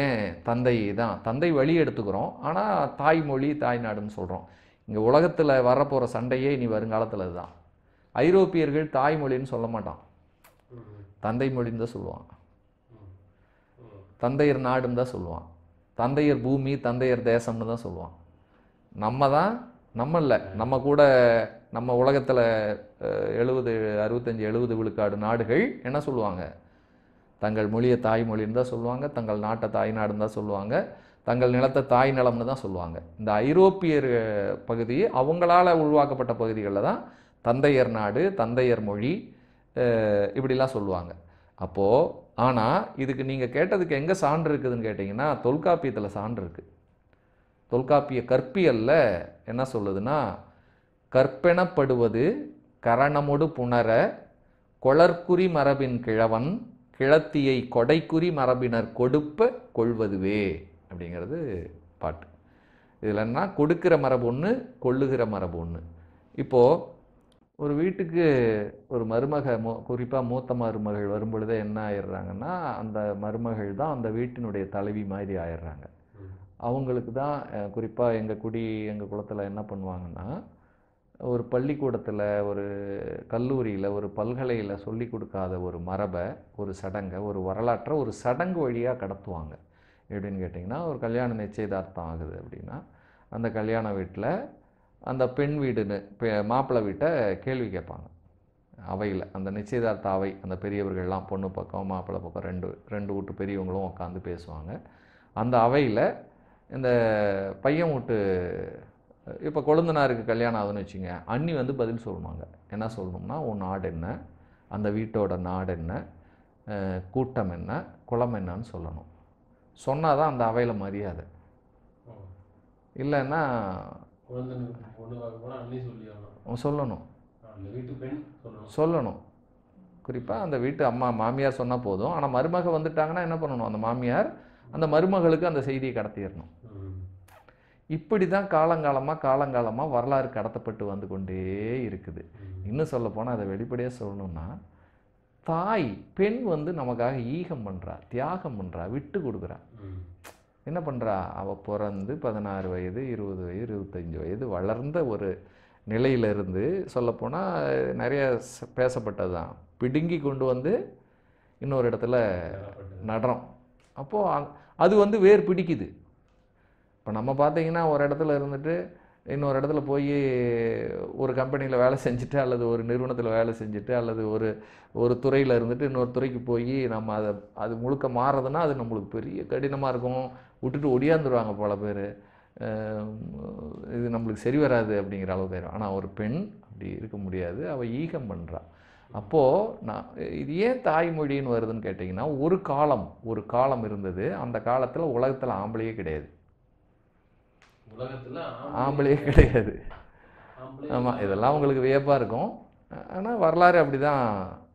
ஏன் தந்தை தான் தந்தை வழி எடுத்துக்கிறோம் ஆனால் தாய்மொழி தாய்நாடுன்னு சொல்கிறோம் இங்கே உலகத்தில் வரப்போகிற சண்டையே இனி வருங்காலத்தில் தான் ஐரோப்பியர்கள் தாய்மொழின்னு சொல்ல மாட்டான் தந்தை மொழின்னு தான் சொல்லுவான் தந்தையர் நாடுன்னு தான் சொல்லுவான் தந்தையர் பூமி தந்தையர் தேசம்னு தான் சொல்லுவான் நம்ம தான் நம்ம இல்லை நம்ம கூட நம்ம உலகத்தில் எழுபது அறுபத்தஞ்சி எழுபது விழுக்காடு நாடுகள் என்ன சொல்லுவாங்க தங்கள் மொழியை தாய்மொழின்னு தான் சொல்லுவாங்க தங்கள் நாட்டை தாய்நாடுன்னு தான் சொல்லுவாங்க தங்கள் நிலத்தை தாய் நிலம்னு தான் சொல்லுவாங்க இந்த ஐரோப்பியர் பகுதி அவங்களால் உருவாக்கப்பட்ட பகுதிகளில் தான் தந்தையர் நாடு தந்தையர் மொழி இப்படிலாம் சொல்லுவாங்க அப்போது ஆனால் இதுக்கு நீங்கள் கேட்டதுக்கு எங்கே சான்று இருக்குதுன்னு கேட்டிங்கன்னா தொல்காப்பியத்தில் சான்று இருக்குது தொல்காப்பிய கற்பியல்ல என்ன சொல்லுதுன்னா கற்பெனப்படுவது கரணமொடு புணர கொளர்குறி மரபின் கிழவன் கிழத்தியை கொடைக்குறி மரபினர் கொடுப்ப கொள்வதுவே அப்படிங்கிறது பாட்டு இதில்னா கொடுக்கிற மரபு ஒன்று கொள்ளுகிற மரபு ஒன்று இப்போது ஒரு வீட்டுக்கு ஒரு மருமக மோ குறிப்பாக மூத்த மருமகள் வரும்பொழுதே என்ன ஆயிடுறாங்கன்னா அந்த மருமகள் தான் அந்த வீட்டினுடைய தலைவி மாதிரி ஆயிடுறாங்க அவங்களுக்கு தான் குறிப்பாக எங்கள் குடி எங்கள் குளத்தில் என்ன பண்ணுவாங்கன்னா ஒரு பள்ளிக்கூடத்தில் ஒரு கல்லூரியில் ஒரு பல்கலையில் சொல்லி கொடுக்காத ஒரு மரபை ஒரு சடங்கை ஒரு வரலாற்றை ஒரு சடங்கு வழியாக கடத்துவாங்க எப்படின்னு கேட்டிங்கன்னா ஒரு கல்யாண நிச்சயதார்த்தம் ஆகுது அப்படின்னா அந்த கல்யாண வீட்டில் அந்த பெண் வீடுன்னு மாப்பிள்ளை வீட்டை கேள்வி கேட்பாங்க அவையில் அந்த நிச்சயதார்த்த அவை அந்த பெரியவர்கள்லாம் பொண்ணு பக்கம் மாப்பிள்ளை பக்கம் ரெண்டு ரெண்டு வீட்டு பெரியவங்களும் உட்காந்து பேசுவாங்க அந்த அவையில் இந்த பையன் வீட்டு இப்போ கொழுந்தனாருக்கு கல்யாணம் ஆகுதுன்னு வச்சுங்க அண்ணி வந்து பதில் சொல்லுவாங்க என்ன சொல்லணும்னா உன் நாடு என்ன அந்த வீட்டோட நாடு என்ன கூட்டம் என்ன குளம் என்னன்னு சொல்லணும் சொன்னால் தான் அந்த அவையில் மரியாதை இல்லைன்னா சொல்லணும் சொல்லணும் குறிப்பாக அந்த வீட்டு அம்மா மாமியார் சொன்னால் போதும் ஆனால் மருமக வந்துட்டாங்கன்னா என்ன பண்ணணும் அந்த மாமியார் அந்த மருமகளுக்கு அந்த செய்தியை கடத்திடணும் இப்படி தான் காலங்காலமாக காலங்காலமாக வரலாறு கடத்தப்பட்டு வந்து கொண்டே இருக்குது இன்னும் போனால் அதை வெளிப்படையாக சொல்லணும்னா தாய் பெண் வந்து நமக்காக ஈகம் பண்ணுறா தியாகம் பண்ணுறா விட்டு கொடுக்குறா என்ன பண்ணுறா அவள் பிறந்து பதினாறு வயது இருபது வயது இருபத்தஞ்சி வயது வளர்ந்த ஒரு நிலையிலிருந்து சொல்லப்போனால் நிறைய பேசப்பட்டது தான் பிடுங்கி கொண்டு வந்து இன்னொரு இடத்துல நடுறோம் அப்போது அது வந்து வேர் பிடிக்குது இப்போ நம்ம பார்த்தீங்கன்னா ஒரு இடத்துல இருந்துட்டு இன்னொரு இடத்துல போய் ஒரு கம்பெனியில் வேலை செஞ்சுட்டு அல்லது ஒரு நிறுவனத்தில் வேலை செஞ்சுட்டு அல்லது ஒரு ஒரு துறையில் இருந்துட்டு இன்னொரு துறைக்கு போய் நம்ம அதை அது முழுக்க மாறுறதுன்னா அது நம்மளுக்கு பெரிய கடினமாக இருக்கும் விட்டுட்டு ஒடியாந்துருவாங்க பல பேர் இது நம்மளுக்கு சரி வராது அப்படிங்கிற அளவுக்கு ஆயிரும் ஆனால் ஒரு பெண் அப்படி இருக்க முடியாது அவள் ஈகம் பண்ணுறாள் அப்போது நான் இது ஏன் தாய்மொழின்னு வருதுன்னு கேட்டிங்கன்னா ஒரு காலம் ஒரு காலம் இருந்தது அந்த காலத்தில் உலகத்தில் ஆம்பளையே கிடையாது ஆம்பளையே கிடையாது ஆமாம் இதெல்லாம் உங்களுக்கு வியப்பாக இருக்கும் ஆனால் வரலாறு அப்படி தான்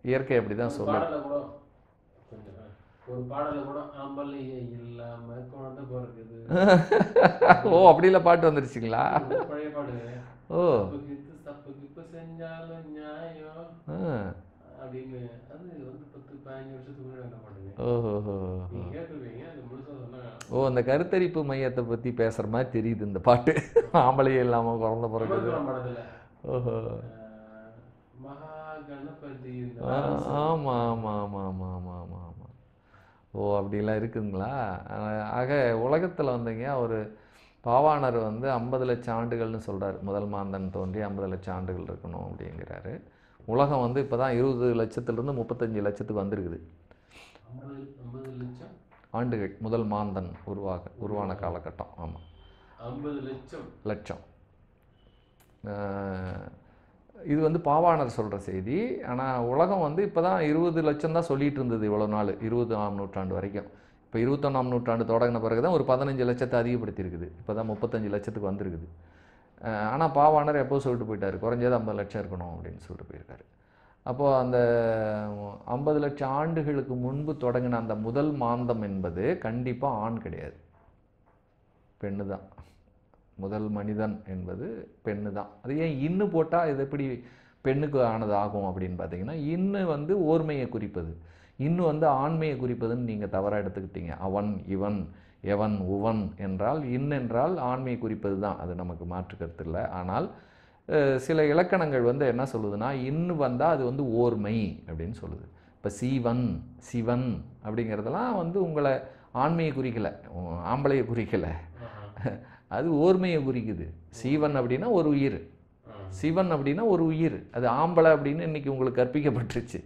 இயற்கை அப்படி தான் சொல்லு ஓ அப்படில பாட்டு வந்துருச்சுங்களா ஓ ஓஹோ ஓ அந்த கருத்தரிப்பு மையத்தை பற்றி பேசுகிற மாதிரி தெரியுது இந்த பாட்டு ஆம்பளையே இல்லாமல் குழந்த பிறகு ஆமாம் ஆமாம் ஆமாம் ஆமாம் ஆமாம் ஆமாம் ஓ அப்படிலாம் இருக்குதுங்களா ஆக உலகத்தில் வந்தீங்க ஒரு பாவாணர் வந்து ஐம்பது லட்சம் ஆண்டுகள்னு சொல்கிறார் முதல் மாந்தன் தோன்றி ஐம்பது லட்சம் ஆண்டுகள் இருக்கணும் அப்படிங்கிறாரு உலகம் வந்து இப்போ தான் இருபது லட்சத்துலேருந்து முப்பத்தஞ்சு லட்சத்துக்கு வந்திருக்குது ஆண்டுகள் முதல் மாந்தன் உருவாக உருவான காலகட்டம் ஆமாம் ஐம்பது லட்சம் லட்சம் இது வந்து பாவாணர் சொல்கிற செய்தி ஆனால் உலகம் வந்து இப்போ தான் இருபது லட்சம் தான் சொல்லிட்டு இருந்தது இவ்வளோ நாள் இருபதாம் நூற்றாண்டு வரைக்கும் இப்போ இருபத்தொன்னாம் நூற்றாண்டு தொடங்கின பிறகு தான் ஒரு பதினஞ்சு லட்சத்தை அதிகப்படுத்தியிருக்குது இப்போ தான் முப்பத்தஞ்சு லட்சத்துக்கு வந்திருக்குது ஆனால் பாவாணர் எப்போ சொல்லிட்டு போயிட்டார் குறைஞ்சது ஐம்பது லட்சம் இருக்கணும் அப்படின்னு சொல்லிட்டு போயிருக்காரு அப்போது அந்த ஐம்பது லட்சம் ஆண்டுகளுக்கு முன்பு தொடங்கின அந்த முதல் மாந்தம் என்பது கண்டிப்பாக ஆண் கிடையாது பெண்ணு தான் முதல் மனிதன் என்பது பெண்ணு தான் அது ஏன் இன்னு போட்டால் இது எப்படி பெண்ணுக்கு ஆனது ஆகும் அப்படின்னு பார்த்தீங்கன்னா இன்னு வந்து ஓர்மையை குறிப்பது இன்னும் வந்து ஆண்மையை குறிப்பதுன்னு நீங்கள் தவறாக எடுத்துக்கிட்டீங்க அவன் இவன் எவன் உவன் என்றால் இன்னென்றால் ஆண்மையை குறிப்பது தான் அது நமக்கு மாற்றுக்கிறது இல்லை ஆனால் சில இலக்கணங்கள் வந்து என்ன சொல்லுதுன்னா இன்னு வந்தால் அது வந்து ஓர்மை அப்படின்னு சொல்லுது இப்போ சீவன் சிவன் அப்படிங்கிறதெல்லாம் வந்து உங்களை ஆண்மையை குறிக்கலை ஆம்பளையை குறிக்கலை அது ஓர்மையை குறிக்குது சீவன் அப்படின்னா ஒரு உயிர் சிவன் அப்படின்னா ஒரு உயிர் அது ஆம்பளை அப்படின்னு இன்றைக்கி உங்களுக்கு கற்பிக்கப்பட்டுருச்சு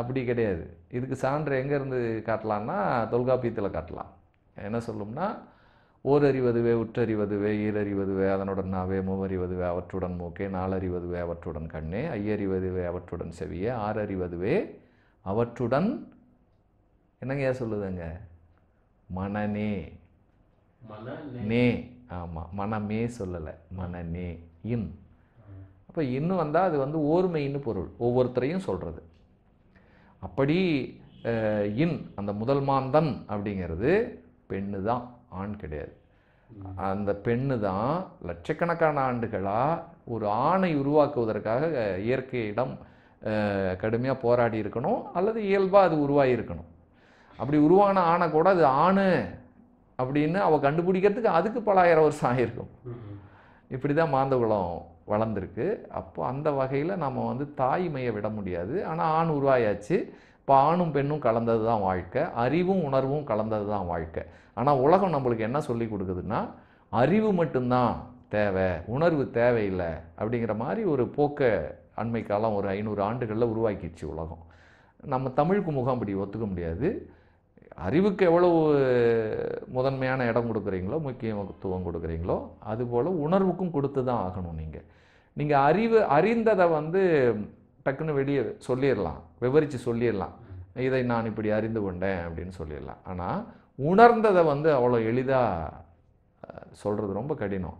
அப்படி கிடையாது இதுக்கு சான்று எங்கேருந்து காட்டலான்னா தொல்காப்பியத்தில் காட்டலாம் என்ன சொல்லும்னா ஓரறிவதுவே உற்றறிவதுவே ஈரறிவதுவே அதனுடன் நாவே மூவறிவதுவே அவற்றுடன் மூக்கே நாலறிவதுவே அவற்றுடன் கண்ணே ஐயறிவதுவே அவற்றுடன் செவியே ஆறறிவதுவே அவற்றுடன் என்னங்க ஏன் சொல்லுதுங்க மனநே நே ஆமாம் மனமே சொல்லலை மனநே இன் அப்போ இன்னும் வந்தால் அது வந்து ஓர்மைன்னு பொருள் ஒவ்வொருத்தரையும் சொல்கிறது அப்படி இன் அந்த முதல் மாந்தன் அப்படிங்கிறது பெண்ணு தான் ஆண் கிடையாது அந்த பெண்ணு தான் லட்சக்கணக்கான ஆண்டுகளாக ஒரு ஆணை உருவாக்குவதற்காக இயற்கையிடம் கடுமையாக போராடி இருக்கணும் அல்லது இயல்பாக அது உருவாகி இருக்கணும் அப்படி உருவான ஆணை கூட அது ஆணு அப்படின்னு அவள் கண்டுபிடிக்கிறதுக்கு அதுக்கு பலாயிரம் வருஷம் ஆகிருக்கும் இப்படி தான் மாந்தகுலம் வளர்ந்துருக்கு அப்போ அந்த வகையில் நம்ம வந்து தாய்மையை விட முடியாது ஆனால் ஆண் உருவாயாச்சு இப்போ ஆணும் பெண்ணும் கலந்தது தான் வாழ்க்கை அறிவும் உணர்வும் கலந்தது தான் வாழ்க்கை ஆனால் உலகம் நம்மளுக்கு என்ன சொல்லி கொடுக்குதுன்னா அறிவு மட்டும்தான் தேவை உணர்வு தேவையில்லை அப்படிங்கிற மாதிரி ஒரு போக்க அண்மை காலம் ஒரு ஐநூறு ஆண்டுகளில் உருவாக்கிடுச்சு உலகம் நம்ம தமிழுக்கு முகம் அப்படி ஒத்துக்க முடியாது அறிவுக்கு எவ்வளவு முதன்மையான இடம் கொடுக்குறீங்களோ முக்கியத்துவம் கொடுக்குறீங்களோ அதுபோல் உணர்வுக்கும் கொடுத்து தான் ஆகணும் நீங்கள் நீங்கள் அறிவு அறிந்ததை வந்து டக்குன்னு வெளியே சொல்லிடலாம் விவரித்து சொல்லிடலாம் இதை நான் இப்படி அறிந்து கொண்டேன் அப்படின்னு சொல்லிடலாம் ஆனால் உணர்ந்ததை வந்து அவ்வளோ எளிதாக சொல்கிறது ரொம்ப கடினம்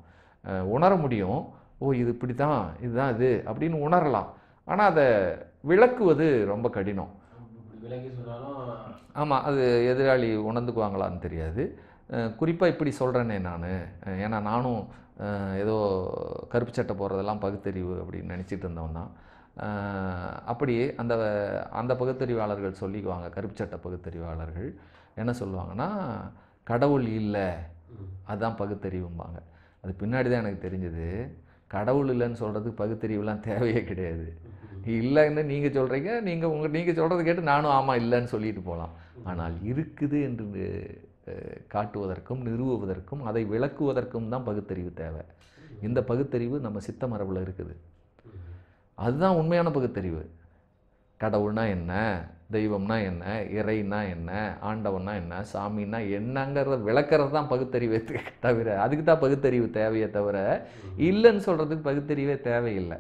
உணர முடியும் ஓ இது இப்படி தான் இதுதான் இது அப்படின்னு உணரலாம் ஆனால் அதை விளக்குவது ரொம்ப கடினம் ஆமாம் அது எதிராளி உணர்ந்துக்குவாங்களான்னு தெரியாது குறிப்பாக இப்படி சொல்கிறேனே நான் ஏன்னா நானும் ஏதோ கருப்பு சட்டை போடுறதெல்லாம் பகுத்தறிவு அப்படின்னு நினச்சிட்டு இருந்தவன் தான் அப்படி அந்த அந்த பகுத்தறிவாளர்கள் சொல்லிக்குவாங்க கருப்புச்சட்ட பகுத்தறிவாளர்கள் என்ன சொல்லுவாங்கன்னா கடவுள் இல்லை அதுதான் பகுத்தறிவும்பாங்க அது பின்னாடி தான் எனக்கு தெரிஞ்சது கடவுள் இல்லைன்னு சொல்கிறதுக்கு பகுத்தறிவுலாம் தேவையே கிடையாது இல்லைன்னு நீங்கள் சொல்கிறீங்க நீங்கள் உங்கள் நீங்கள் சொல்கிறது கேட்டு நானும் ஆமாம் இல்லைன்னு சொல்லிட்டு போகலாம் ஆனால் இருக்குது என்று காட்டுவதற்கும் நிறுவுவதற்கும் அதை விளக்குவதற்கும் தான் பகுத்தறிவு தேவை இந்த பகுத்தறிவு நம்ம சித்த மரபில் இருக்குது அதுதான் உண்மையான பகுத்தறிவு கடவுள்னா என்ன தெய்வம்னா என்ன இறைனா என்ன ஆண்டவனா என்ன சாமின்னா என்னங்கிறத விளக்கிறது தான் பகுத்தறிவே தவிர அதுக்கு தான் பகுத்தறிவு தேவையே தவிர இல்லைன்னு சொல்கிறதுக்கு பகுத்தறிவே தேவையில்லை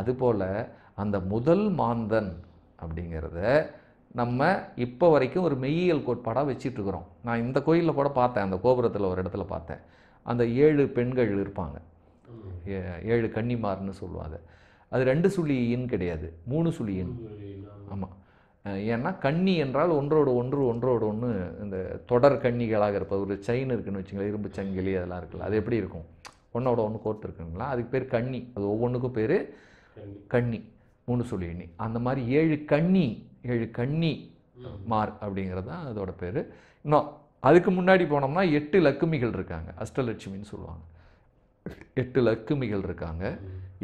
அதுபோல் அந்த முதல் மாந்தன் அப்படிங்கிறத நம்ம இப்போ வரைக்கும் ஒரு மெய்யியல் கோட்பாடாக வச்சிட்ருக்குறோம் நான் இந்த கோயிலில் கூட பார்த்தேன் அந்த கோபுரத்தில் ஒரு இடத்துல பார்த்தேன் அந்த ஏழு பெண்கள் இருப்பாங்க ஏழு கன்னிமார்னு சொல்லுவாங்க அது ரெண்டு சுழி கிடையாது மூணு சுழி ஆமாம் ஏன்னா கண்ணி என்றால் ஒன்றோடு ஒன்று ஒன்றோடு ஒன்று இந்த தொடர் கண்ணிகளாக இருப்பது ஒரு செயின் இருக்குன்னு வச்சுங்களேன் இரும்பு சங்கிலி அதெல்லாம் இருக்குல்ல அது எப்படி இருக்கும் ஒன்றோட ஒன்று கோர்த்து இருக்குங்களா அதுக்கு பேர் கண்ணி அது ஒவ்வொன்றுக்கும் பேர் கண்ணி மூணு சுழி எண்ணி அந்த மாதிரி ஏழு கண்ணி ஏழு கண்ணி மார் அப்படிங்கிறது தான் அதோட பேர் இன்னும் அதுக்கு முன்னாடி போனோம்னா எட்டு லக்குமிகள் இருக்காங்க அஷ்டலட்சுமின்னு சொல்லுவாங்க எட்டு லக்குமிகள் இருக்காங்க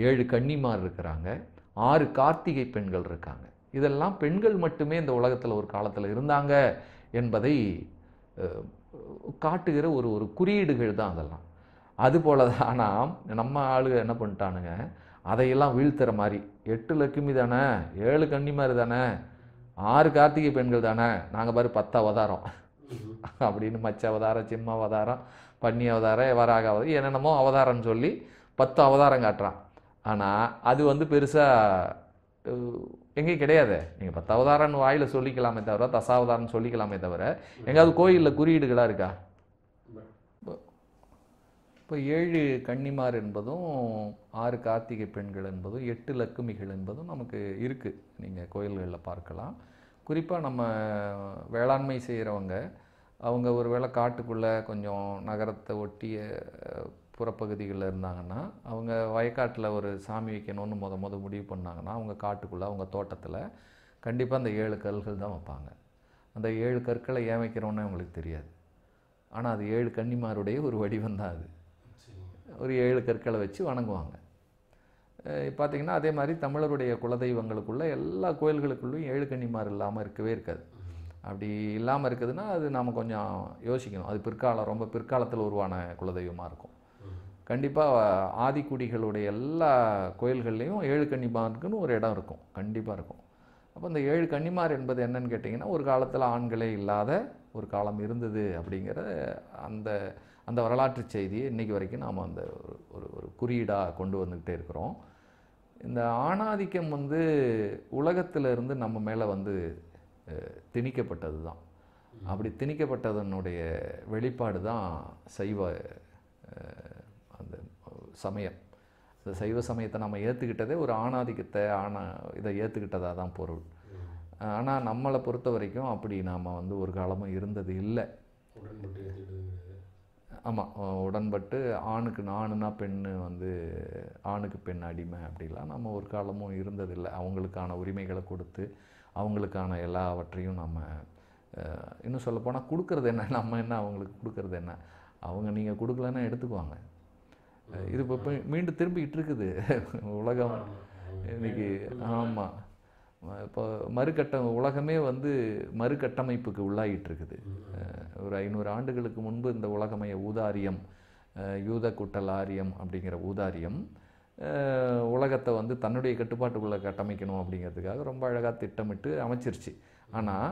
ஏழு கன்னிமார் இருக்கிறாங்க ஆறு கார்த்திகை பெண்கள் இருக்காங்க இதெல்லாம் பெண்கள் மட்டுமே இந்த உலகத்தில் ஒரு காலத்தில் இருந்தாங்க என்பதை காட்டுகிற ஒரு ஒரு குறியீடுகள் தான் அதெல்லாம் அதுபோல தான் ஆனால் நம்ம ஆளுக என்ன பண்ணிட்டானுங்க அதையெல்லாம் வீழ்த்துற மாதிரி எட்டு லட்சுமி தானே ஏழு கன்னிமார் தானே ஆறு கார்த்திகை பெண்கள் தானே நாங்கள் பாரு பத்து அவதாரம் அப்படின்னு மச்ச அவதாரம் சிம்ம அவதாரம் பன்னி அவதாரம் வராக அவதாரம் என்னென்னமோ அவதாரம்னு சொல்லி பத்து அவதாரம் காட்டுறான் ஆனால் அது வந்து பெருசாக எங்கேயும் கிடையாது நீங்கள் பத்தாவதாரன் வாயில் சொல்லிக்கலாமே தவிர தசாவதாரன் சொல்லிக்கலாமே தவிர எங்கேயாவது கோயிலில் குறியீடுகளாக இருக்கா இப்போ ஏழு கன்னிமார் என்பதும் ஆறு கார்த்திகை பெண்கள் என்பதும் எட்டு லக்குமிகள் என்பதும் நமக்கு இருக்குது நீங்கள் கோயில்களில் பார்க்கலாம் குறிப்பாக நம்ம வேளாண்மை செய்கிறவங்க அவங்க ஒரு வேளை காட்டுக்குள்ளே கொஞ்சம் நகரத்தை ஒட்டிய புறப்பகுதிகளில் இருந்தாங்கன்னா அவங்க வயக்காட்டில் ஒரு சாமி வைக்கணும்னு முத முத முடிவு பண்ணாங்கன்னா அவங்க காட்டுக்குள்ளே அவங்க தோட்டத்தில் கண்டிப்பாக அந்த ஏழு கற்கள் தான் வைப்பாங்க அந்த ஏழு கற்களை ஏன் அவங்களுக்கு தெரியாது ஆனால் அது ஏழு கன்னிமாருடைய ஒரு வடிவம் தான் அது ஒரு ஏழு கற்களை வச்சு வணங்குவாங்க பார்த்திங்கன்னா அதே மாதிரி தமிழருடைய குலதெய்வங்களுக்குள்ள எல்லா கோயில்களுக்குள்ளேயும் ஏழு கன்னிமார் இல்லாமல் இருக்கவே இருக்காது அப்படி இல்லாமல் இருக்குதுன்னா அது நாம் கொஞ்சம் யோசிக்கணும் அது பிற்காலம் ரொம்ப பிற்காலத்தில் உருவான குலதெய்வமாக இருக்கும் கண்டிப்பாக ஆதிக்குடிகளுடைய எல்லா கோயில்கள்லேயும் ஏழு கன்னிமாருக்குன்னு ஒரு இடம் இருக்கும் கண்டிப்பாக இருக்கும் அப்போ இந்த ஏழு கன்னிமார் என்பது என்னன்னு கேட்டிங்கன்னா ஒரு காலத்தில் ஆண்களே இல்லாத ஒரு காலம் இருந்தது அப்படிங்கிற அந்த அந்த வரலாற்று செய்தியை இன்றைக்கி வரைக்கும் நாம் அந்த ஒரு ஒரு குறியீடாக கொண்டு வந்துக்கிட்டே இருக்கிறோம் இந்த ஆணாதிக்கம் வந்து உலகத்திலிருந்து நம்ம மேலே வந்து திணிக்கப்பட்டது தான் அப்படி திணிக்கப்பட்டதனுடைய வெளிப்பாடு தான் சைவ சமயம் இந்த சைவ சமயத்தை நம்ம ஏற்றுக்கிட்டதே ஒரு ஆணாதிக்கத்தை ஆண இதை ஏற்றுக்கிட்டதாக தான் பொருள் ஆனால் நம்மளை பொறுத்த வரைக்கும் அப்படி நாம் வந்து ஒரு காலமும் இருந்தது இல்லை ஆமாம் உடன்பட்டு ஆணுக்கு நாணுனா பெண்ணு வந்து ஆணுக்கு பெண் அடிமை அப்படிலாம் நம்ம ஒரு காலமும் இருந்ததில்லை அவங்களுக்கான உரிமைகளை கொடுத்து அவங்களுக்கான எல்லாவற்றையும் நம்ம இன்னும் சொல்லப்போனால் கொடுக்கறது என்ன நம்ம என்ன அவங்களுக்கு கொடுக்கறது என்ன அவங்க நீங்கள் கொடுக்கலன்னா எடுத்துக்குவாங்க இது இப்போ மீண்டும் திரும்பிக்கிட்டு இருக்குது உலகம் இன்னைக்கு ஆமாம் இப்போ மறுகட்ட உலகமே வந்து மறுகட்டமைப்புக்கு உள்ளாகிட்டு இருக்குது ஒரு ஐநூறு ஆண்டுகளுக்கு முன்பு இந்த உலகமய ஊதாரியம் யூத ஆரியம் அப்படிங்கிற ஊதாரியம் உலகத்தை வந்து தன்னுடைய கட்டுப்பாட்டுக்குள்ளே கட்டமைக்கணும் அப்படிங்கிறதுக்காக ரொம்ப அழகாக திட்டமிட்டு அமைச்சிருச்சு ஆனால்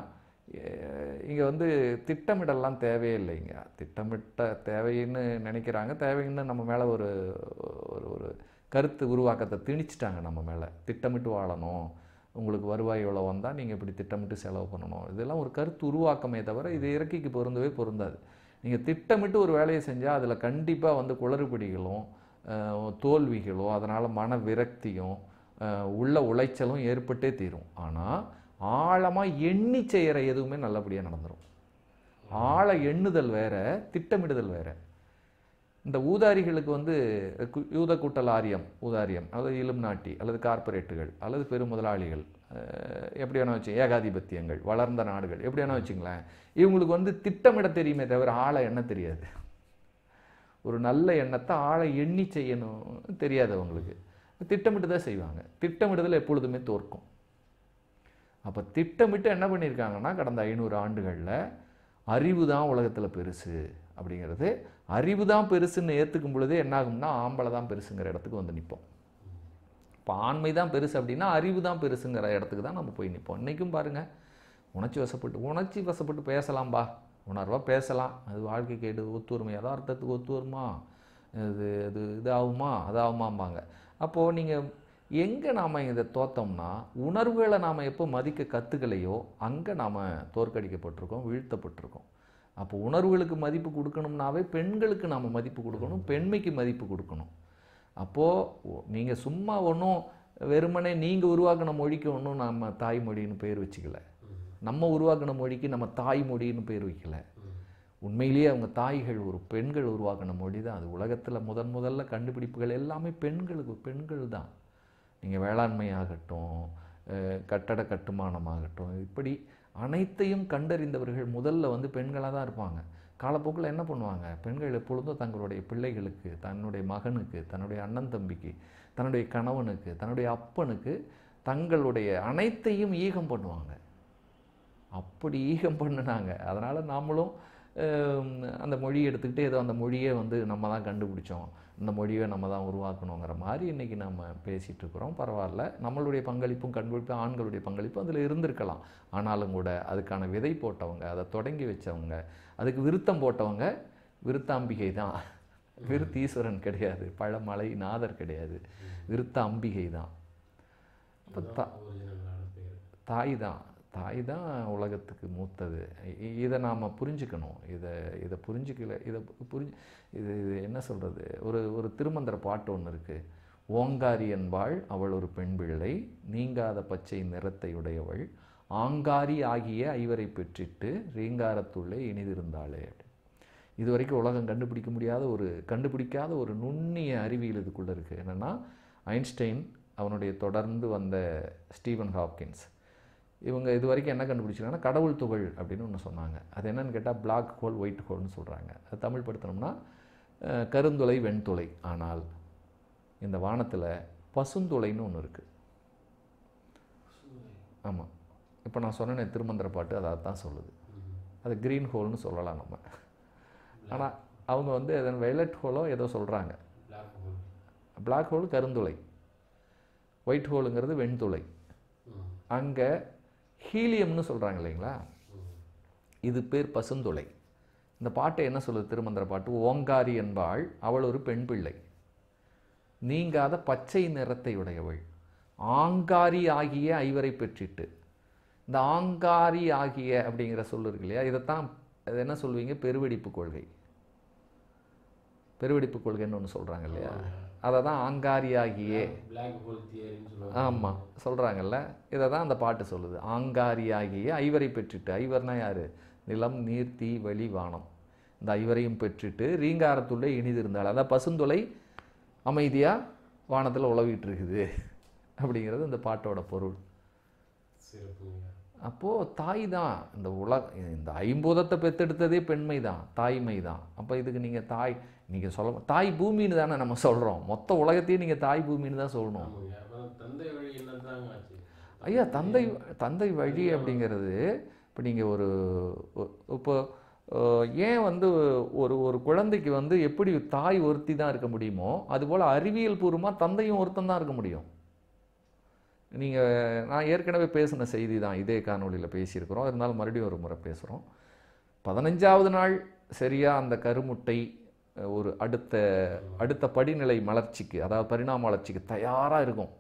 இங்கே வந்து திட்டமிடலாம் தேவையே இல்லைங்க திட்டமிட்ட தேவைன்னு நினைக்கிறாங்க தேவைன்னு நம்ம மேலே ஒரு ஒரு ஒரு கருத்து உருவாக்கத்தை திணிச்சிட்டாங்க நம்ம மேலே திட்டமிட்டு வாழணும் உங்களுக்கு வருவாய் இவ்வளோ வந்தால் நீங்கள் இப்படி திட்டமிட்டு செலவு பண்ணணும் இதெல்லாம் ஒரு கருத்து உருவாக்கமே தவிர இது இறக்கிக்கு பொருந்தவே பொருந்தாது நீங்கள் திட்டமிட்டு ஒரு வேலையை செஞ்சால் அதில் கண்டிப்பாக வந்து குளறுபடிகளும் தோல்விகளும் அதனால் மன விரக்தியும் உள்ள உளைச்சலும் ஏற்பட்டே தீரும் ஆனால் ஆழமாக எண்ணி செய்கிற எதுவுமே நல்லபடியாக நடந்துடும் ஆழ எண்ணுதல் வேற திட்டமிடுதல் வேற இந்த ஊதாரிகளுக்கு வந்து யூத கூட்டல் ஆரியம் ஊதாரியம் அதாவது இலும் நாட்டி அல்லது கார்ப்பரேட்டுகள் அல்லது பெரும் முதலாளிகள் எப்படி வேணால் வச்சு ஏகாதிபத்தியங்கள் வளர்ந்த நாடுகள் எப்படி வேணா வச்சுங்களேன் இவங்களுக்கு வந்து திட்டமிட தெரியுமே தவிர ஆழ எண்ண தெரியாது ஒரு நல்ல எண்ணத்தை ஆழ எண்ணி செய்யணும் தெரியாது அவங்களுக்கு திட்டமிட்டு தான் செய்வாங்க திட்டமிடுதல் எப்பொழுதுமே தோற்கும் அப்போ திட்டமிட்டு என்ன பண்ணியிருக்காங்கன்னா கடந்த ஐநூறு ஆண்டுகளில் அறிவு தான் உலகத்தில் பெருசு அப்படிங்கிறது அறிவு தான் பெருசுன்னு ஏற்றுக்கும் பொழுது என்னாகும்னா ஆம்பளை தான் பெருசுங்கிற இடத்துக்கு வந்து நிற்போம் இப்போ ஆண்மை தான் பெருசு அப்படின்னா அறிவு தான் பெருசுங்கிற இடத்துக்கு தான் நம்ம போய் நிற்போம் இன்றைக்கும் பாருங்கள் உணர்ச்சி வசப்பட்டு உணர்ச்சி வசப்பட்டு பேசலாம்பா உணர்வாக பேசலாம் அது வாழ்க்கைக்கு எடு ஒத்துவருமை ஒத்து ஒத்துவருமா இது இது இது ஆகுமா அது ஆகுமாம்பாங்க அப்போது நீங்கள் எங்கே நாம் இதை தோத்தோம்னா உணர்வுகளை நாம் எப்போ மதிக்க கற்றுக்கலையோ அங்கே நாம் தோற்கடிக்கப்பட்டிருக்கோம் வீழ்த்தப்பட்டிருக்கோம் அப்போ உணர்வுகளுக்கு மதிப்பு கொடுக்கணும்னாவே பெண்களுக்கு நாம் மதிப்பு கொடுக்கணும் பெண்மைக்கு மதிப்பு கொடுக்கணும் அப்போது நீங்கள் சும்மா ஒன்றும் வெறுமனே நீங்கள் உருவாக்கின மொழிக்கு ஒன்றும் நம்ம தாய்மொழின்னு பேர் வச்சுக்கல நம்ம உருவாக்கின மொழிக்கு நம்ம தாய்மொழின்னு பேர் வைக்கல உண்மையிலேயே அவங்க தாய்கள் ஒரு பெண்கள் உருவாக்கின மொழி தான் அது உலகத்தில் முதன் முதல்ல கண்டுபிடிப்புகள் எல்லாமே பெண்களுக்கு பெண்கள் தான் நீங்கள் வேளாண்மை ஆகட்டும் கட்டட கட்டுமானமாகட்டும் இப்படி அனைத்தையும் கண்டறிந்தவர்கள் முதல்ல வந்து பெண்களாக தான் இருப்பாங்க காலப்போக்கில் என்ன பண்ணுவாங்க பெண்கள் எப்பொழுதும் தங்களுடைய பிள்ளைகளுக்கு தன்னுடைய மகனுக்கு தன்னுடைய அண்ணன் தம்பிக்கு தன்னுடைய கணவனுக்கு தன்னுடைய அப்பனுக்கு தங்களுடைய அனைத்தையும் ஈகம் பண்ணுவாங்க அப்படி ஈகம் பண்ணினாங்க அதனால் நாமளும் அந்த மொழியை எடுத்துக்கிட்டு ஏதோ அந்த மொழியை வந்து நம்ம தான் கண்டுபிடிச்சோம் இந்த மொழியை நம்ம தான் உருவாக்கணுங்கிற மாதிரி இன்றைக்கி நம்ம பேசிகிட்டு இருக்கிறோம் பரவாயில்ல நம்மளுடைய பங்களிப்பும் கண்டுபிடிப்பு ஆண்களுடைய பங்களிப்பும் அதில் இருந்திருக்கலாம் ஆனாலும் கூட அதுக்கான விதை போட்டவங்க அதை தொடங்கி வச்சவங்க அதுக்கு விருத்தம் போட்டவங்க விருத்தாம்பிகை தான் விருத்த ஈஸ்வரன் கிடையாது பழமலை நாதர் கிடையாது விருத்த அம்பிகை தான் இப்போ தா தாய் தான் தாய் தான் உலகத்துக்கு மூத்தது இதை நாம் புரிஞ்சுக்கணும் இதை இதை புரிஞ்சிக்கல இதை புரிஞ்சு இது இது என்ன சொல்கிறது ஒரு ஒரு திருமந்திர பாட்டு ஒன்று இருக்குது ஓங்காரியன் வாழ் அவள் ஒரு பெண் பிள்ளை நீங்காத பச்சை நிறத்தை உடையவள் ஆங்காரி ஆகிய ஐவரை பெற்றிட்டு ரீங்காரத்துள்ளே இனிதிருந்தாளே இது வரைக்கும் உலகம் கண்டுபிடிக்க முடியாத ஒரு கண்டுபிடிக்காத ஒரு நுண்ணிய அறிவியல் இதுக்குள்ளே இருக்குது என்னென்னா ஐன்ஸ்டைன் அவனுடைய தொடர்ந்து வந்த ஸ்டீவன் ஹாப்கின்ஸ் இவங்க இது வரைக்கும் என்ன கண்டுபிடிச்சிருக்காங்கன்னா கடவுள் துகள் அப்படின்னு ஒன்று சொன்னாங்க அது என்னென்னு கேட்டால் பிளாக் ஹோல் ஒயிட் ஹோல்னு சொல்கிறாங்க அது தமிழ் படுத்தணும்னா கருந்துளை வெண்துளை ஆனால் இந்த வானத்தில் பசுந்துளைன்னு ஒன்று இருக்குது ஆமாம் இப்போ நான் சொன்னேன் திருமந்திர பாட்டு அதை தான் சொல்லுது அது க்ரீன் ஹோல்னு சொல்லலாம் நம்ம ஆனால் அவங்க வந்து எதன் வைலட் ஹோலோ ஏதோ சொல்கிறாங்க பிளாக் ஹோல் கருந்துளை ஒயிட் ஹோலுங்கிறது வெண்துளை அங்கே ஹீலியம்னு சொல்கிறாங்க இல்லைங்களா இது பேர் பசுந்தொலை இந்த பாட்டை என்ன சொல்லுது திருமந்திர பாட்டு ஓங்காரி என்பாள் அவள் ஒரு பெண் பிள்ளை நீங்காத பச்சை நிறத்தை உடையவள் ஆங்காரி ஆகிய ஐவரை பெற்றிட்டு இந்த ஆங்காரி ஆகிய அப்படிங்கிற சொல் இருக்கு இல்லையா இதைத்தான் என்ன சொல்வீங்க பெருவெடிப்பு கொள்கை பெருவெடிப்பு கொள்கைன்னு ஒன்று சொல்கிறாங்க இல்லையா அதை தான் ஆங்காரியாகியே ஆமாம் சொல்கிறாங்கல்ல இதை தான் அந்த பாட்டு சொல்லுது ஆங்காரியாகியே ஐவரை பெற்றுட்டு ஐவர்னா யார் நிலம் நீர் தீ வானம் இந்த ஐவரையும் பெற்றுட்டு ரீங்காரத்துள்ளே இனிதிருந்தாள் அதான் பசுந்தொலை அமைதியாக வானத்தில் உழவிட்டு இருக்குது அப்படிங்கிறது இந்த பாட்டோட பொருள் அப்போது தாய் தான் இந்த உலக இந்த ஐம்பூதத்தை பெற்றெடுத்ததே பெண்மை தான் தாய்மை தான் அப்போ இதுக்கு நீங்கள் தாய் நீங்கள் சொல்ல தாய் பூமின்னு தானே நம்ம சொல்கிறோம் மொத்த உலகத்தையும் நீங்கள் தாய் பூமின்னு தான் சொல்லணும் ஐயா தந்தை தந்தை வழி அப்படிங்கிறது இப்போ நீங்கள் ஒரு இப்போ ஏன் வந்து ஒரு ஒரு குழந்தைக்கு வந்து எப்படி தாய் ஒருத்தி தான் இருக்க முடியுமோ அதுபோல் அறிவியல் பூர்வமாக தந்தையும் ஒருத்தன் தான் இருக்க முடியும் நீங்கள் நான் ஏற்கனவே பேசின செய்தி தான் இதே காணொலியில் பேசியிருக்கிறோம் இருந்தாலும் மறுபடியும் ஒரு முறை பேசுகிறோம் பதினஞ்சாவது நாள் சரியாக அந்த கருமுட்டை ஒரு அடுத்த அடுத்த படிநிலை மலர்ச்சிக்கு அதாவது பரிணாம வளர்ச்சிக்கு தயாராக இருக்கும்